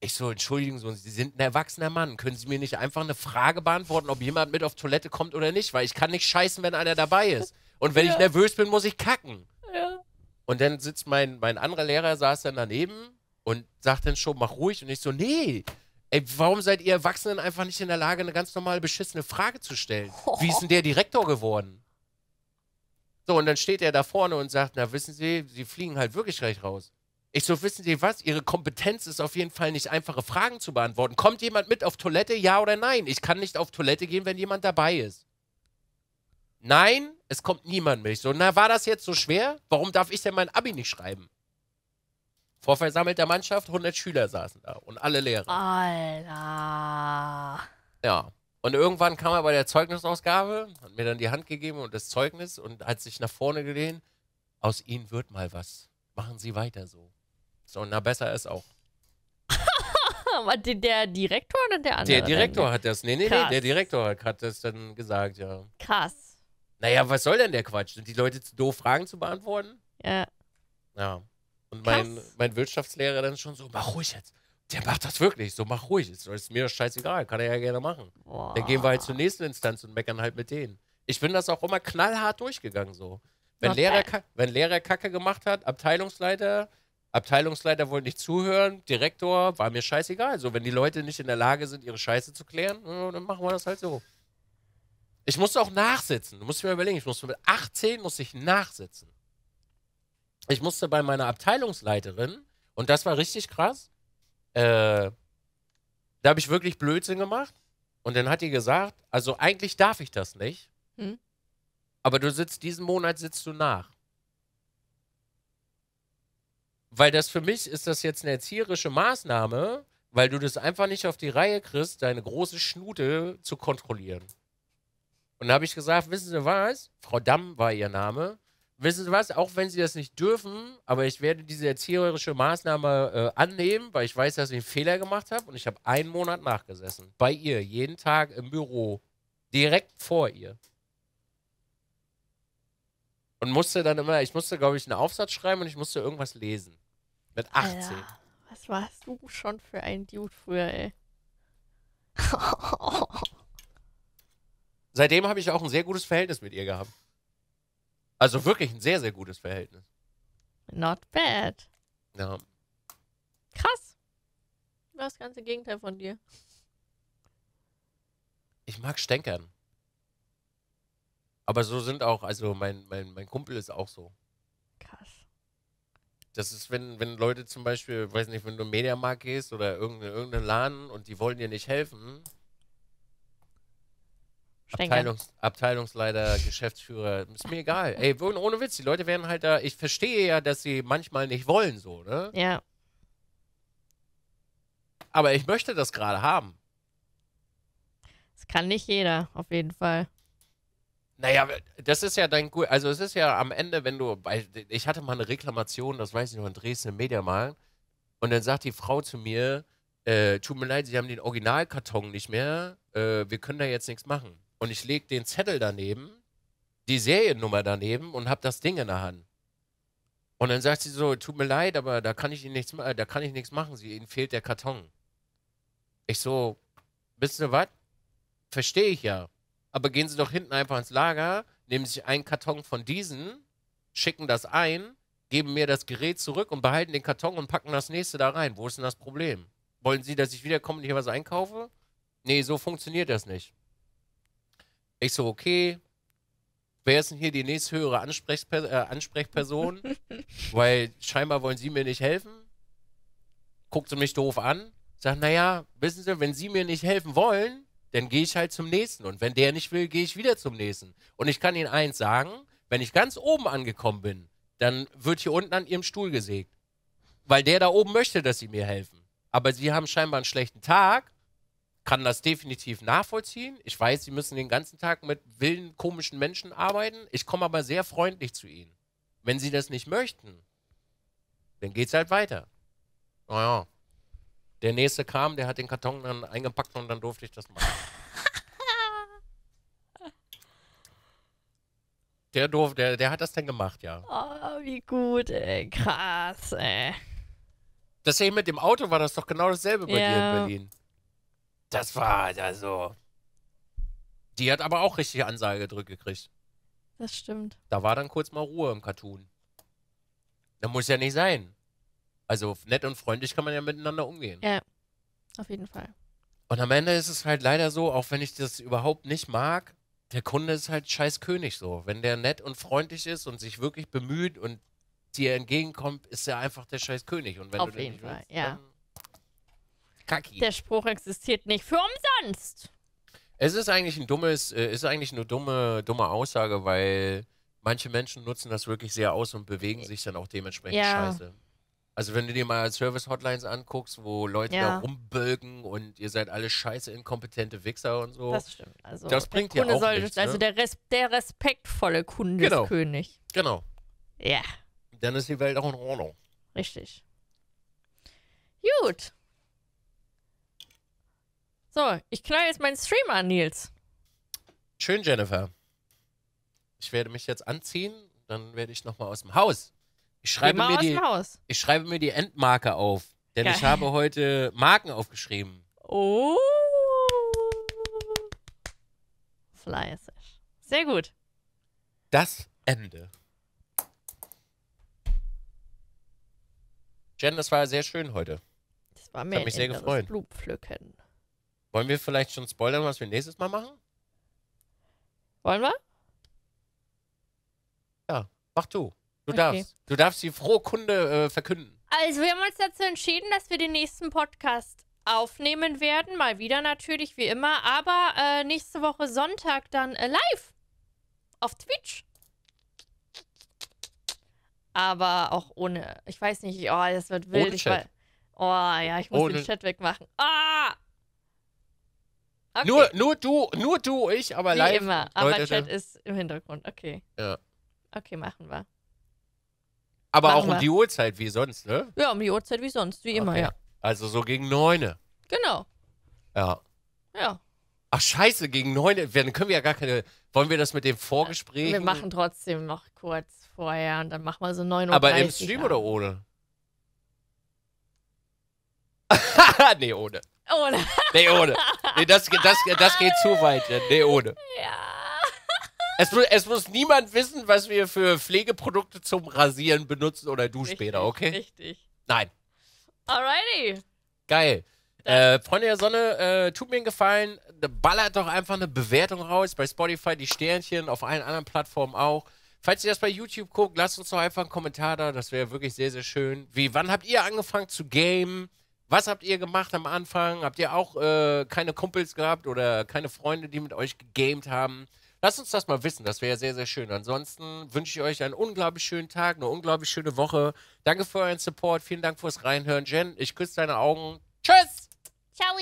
Ich so, entschuldigen Sie, Sie sind ein erwachsener Mann. Können Sie mir nicht einfach eine Frage beantworten, ob jemand mit auf Toilette kommt oder nicht? Weil ich kann nicht scheißen, wenn einer dabei ist. Und wenn ja. ich nervös bin, muss ich kacken. Ja. Und dann sitzt mein, mein anderer Lehrer, saß dann daneben und sagt dann schon, mach ruhig. Und ich so, nee, Ey, warum seid ihr Erwachsenen einfach nicht in der Lage, eine ganz normale beschissene Frage zu stellen? Wie ist denn der Direktor geworden? So, und dann steht er da vorne und sagt, na wissen Sie, Sie fliegen halt wirklich gleich raus. Ich so, wissen Sie was? Ihre Kompetenz ist auf jeden Fall nicht einfache Fragen zu beantworten. Kommt jemand mit auf Toilette? Ja oder nein? Ich kann nicht auf Toilette gehen, wenn jemand dabei ist. Nein, es kommt niemand mit. Ich so, na, war das jetzt so schwer? Warum darf ich denn mein Abi nicht schreiben? Vor versammelter Mannschaft, 100 Schüler saßen da und alle Lehrer. Alter. Ja. Und irgendwann kam er bei der Zeugnisausgabe, hat mir dann die Hand gegeben und das Zeugnis und hat sich nach vorne gelehnt. Aus ihnen wird mal was. Machen Sie weiter so. So, na besser ist auch. der Direktor oder der andere? Der Direktor hat das. Nee, nee, Krass. nee, der Direktor hat das dann gesagt, ja. Krass. Naja, was soll denn der Quatsch? Sind die Leute zu doof, Fragen zu beantworten? Ja. Ja. Und mein, mein Wirtschaftslehrer dann schon so, mach ruhig jetzt. Der macht das wirklich, so mach ruhig. Ist, ist mir scheißegal, kann er ja gerne machen. Boah. Dann gehen wir halt zur nächsten Instanz und meckern halt mit denen. Ich bin das auch immer knallhart durchgegangen so. Wenn, Lehrer, wenn Lehrer Kacke gemacht hat, Abteilungsleiter, Abteilungsleiter wollte nicht zuhören, Direktor war mir scheißegal. So, wenn die Leute nicht in der Lage sind, ihre Scheiße zu klären, dann machen wir das halt so. Ich musste auch nachsitzen. Du musst mir überlegen, ich musste mit 18 musste ich nachsitzen. Ich musste bei meiner Abteilungsleiterin, und das war richtig krass, äh, da habe ich wirklich Blödsinn gemacht. Und dann hat die gesagt, also eigentlich darf ich das nicht. Hm? Aber du sitzt diesen Monat sitzt du nach weil das für mich ist das jetzt eine erzieherische Maßnahme, weil du das einfach nicht auf die Reihe kriegst, deine große Schnute zu kontrollieren. Und da habe ich gesagt, wissen Sie was? Frau Damm war ihr Name. Wissen Sie was? Auch wenn Sie das nicht dürfen, aber ich werde diese erzieherische Maßnahme äh, annehmen, weil ich weiß, dass ich einen Fehler gemacht habe und ich habe einen Monat nachgesessen. Bei ihr, jeden Tag im Büro, direkt vor ihr. Und musste dann immer, ich musste, glaube ich, einen Aufsatz schreiben und ich musste irgendwas lesen. Mit 18. Alter, was warst du schon für ein Dude früher, ey? Seitdem habe ich auch ein sehr gutes Verhältnis mit ihr gehabt. Also wirklich ein sehr, sehr gutes Verhältnis. Not bad. Ja. Krass. Das ganze Gegenteil von dir. Ich mag Stänkern. Aber so sind auch, also mein, mein, mein Kumpel ist auch so. Krass. Das ist, wenn, wenn Leute zum Beispiel, weiß nicht, wenn du Mediamarkt gehst oder irgendeinen irgendeine Laden und die wollen dir nicht helfen. Stänke. Abteilungs, Abteilungsleiter, Geschäftsführer, ist mir egal. Ey, ohne Witz, die Leute werden halt da, ich verstehe ja, dass sie manchmal nicht wollen, so, ne? Ja. Aber ich möchte das gerade haben. Das kann nicht jeder, auf jeden Fall. Naja, das ist ja dein, gut. also es ist ja am Ende, wenn du, bei, ich hatte mal eine Reklamation, das weiß ich noch, in Dresden im Mediamarkt und dann sagt die Frau zu mir, äh, tut mir leid, sie haben den Originalkarton nicht mehr, äh, wir können da jetzt nichts machen. Und ich lege den Zettel daneben, die Seriennummer daneben und habe das Ding in der Hand. Und dann sagt sie so, tut mir leid, aber da kann ich Ihnen nichts, da kann ich nichts machen, sie, Ihnen fehlt der Karton. Ich so, wissen Sie was? Verstehe ich ja aber gehen Sie doch hinten einfach ins Lager, nehmen sich einen Karton von diesen, schicken das ein, geben mir das Gerät zurück und behalten den Karton und packen das nächste da rein. Wo ist denn das Problem? Wollen Sie, dass ich wiederkomme und hier was einkaufe? Nee, so funktioniert das nicht. Ich so, okay, wer ist denn hier die nächsthöhere Ansprechper äh, Ansprechperson? Weil scheinbar wollen Sie mir nicht helfen. Guckt sie mich doof an. Sagt, naja, wissen Sie, wenn Sie mir nicht helfen wollen, dann gehe ich halt zum nächsten. Und wenn der nicht will, gehe ich wieder zum nächsten. Und ich kann Ihnen eins sagen, wenn ich ganz oben angekommen bin, dann wird hier unten an Ihrem Stuhl gesägt. Weil der da oben möchte, dass Sie mir helfen. Aber Sie haben scheinbar einen schlechten Tag, kann das definitiv nachvollziehen. Ich weiß, Sie müssen den ganzen Tag mit wilden, komischen Menschen arbeiten. Ich komme aber sehr freundlich zu Ihnen. Wenn Sie das nicht möchten, dann geht es halt weiter. Naja. Der nächste kam, der hat den Karton dann eingepackt und dann durfte ich das machen. der durfte, der, der hat das dann gemacht, ja. Oh, wie gut, ey. Krass, ey. Das hier mit dem Auto war das doch genau dasselbe bei ja. dir in Berlin. Das war also. Die hat aber auch richtig Ansage gedrückt gekriegt. Das stimmt. Da war dann kurz mal Ruhe im Cartoon. Das muss ja nicht sein. Also nett und freundlich kann man ja miteinander umgehen. Ja, auf jeden Fall. Und am Ende ist es halt leider so, auch wenn ich das überhaupt nicht mag, der Kunde ist halt scheiß König so. Wenn der nett und freundlich ist und sich wirklich bemüht und dir entgegenkommt, ist er einfach der scheiß König. Und wenn Auf du jeden Fall, willst, ja. Kacki. Der Spruch existiert nicht für umsonst. Es ist eigentlich ein dummes, äh, ist eigentlich eine dumme, dumme Aussage, weil manche Menschen nutzen das wirklich sehr aus und bewegen äh, sich dann auch dementsprechend ja. scheiße. Also wenn du dir mal Service-Hotlines anguckst, wo Leute ja. da rumbölken und ihr seid alle scheiße inkompetente Wichser und so. Das stimmt. Also das bringt ja auch soll, nichts, Also ne? der, Res der respektvolle Kunde genau. ist König. Genau. Ja. Dann ist die Welt auch in Ordnung. Richtig. Gut. So, ich knall jetzt meinen Stream an, Nils. Schön, Jennifer. Ich werde mich jetzt anziehen, dann werde ich nochmal aus dem Haus. Ich schreibe, mir die, ich schreibe mir die Endmarke auf, denn Geil. ich habe heute Marken aufgeschrieben. Oh. Fleißig. Sehr gut. Das Ende. Jen, das war sehr schön heute. Das war mir das hat mich sehr gefreut. Blumenpflücken. Wollen wir vielleicht schon spoilern, was wir nächstes Mal machen? Wollen wir? Ja, mach du. Du okay. darfst. Du darfst die frohe Kunde äh, verkünden. Also, wir haben uns dazu entschieden, dass wir den nächsten Podcast aufnehmen werden. Mal wieder natürlich, wie immer. Aber äh, nächste Woche Sonntag dann äh, live. Auf Twitch. Aber auch ohne. Ich weiß nicht, oh, das wird wild. Ohne ich oh ja, ich muss ohne. den Chat wegmachen. Ah! Okay. Nur, nur du, nur du, ich, aber wie live. Wie immer, aber Leute, Chat ist im Hintergrund. Okay. Ja. Okay, machen wir. Aber auch um die Uhrzeit wie sonst, ne? Ja, um die Uhrzeit wie sonst, wie immer, ja. Also so gegen neune. Genau. Ja. Ja. Ach scheiße, gegen neun, dann können wir ja gar keine. Wollen wir das mit dem Vorgespräch? Wir machen trotzdem noch kurz vorher und dann machen wir so neun Uhr. Aber im Stream oder ohne? nee, ohne. Ohne. Nee, ohne. Nee, das, das, das geht zu weit. Ne? Nee, ohne. Ja. Es, es, muss niemand wissen, was wir für Pflegeprodukte zum Rasieren benutzen oder du richtig, später, okay? Richtig. Nein. Alrighty. Geil. Äh, Freunde der Sonne, äh, tut mir einen Gefallen, ne, ballert doch einfach eine Bewertung raus bei Spotify, die Sternchen, auf allen anderen Plattformen auch. Falls ihr das bei YouTube guckt, lasst uns doch einfach einen Kommentar da, das wäre wirklich sehr, sehr schön. Wie, wann habt ihr angefangen zu gamen? Was habt ihr gemacht am Anfang? Habt ihr auch äh, keine Kumpels gehabt oder keine Freunde, die mit euch gegamed haben? Lasst uns das mal wissen, das wäre sehr, sehr schön. Ansonsten wünsche ich euch einen unglaublich schönen Tag, eine unglaublich schöne Woche. Danke für euren Support, vielen Dank fürs Reinhören. Jen, ich küsse deine Augen. Tschüss! Ciao!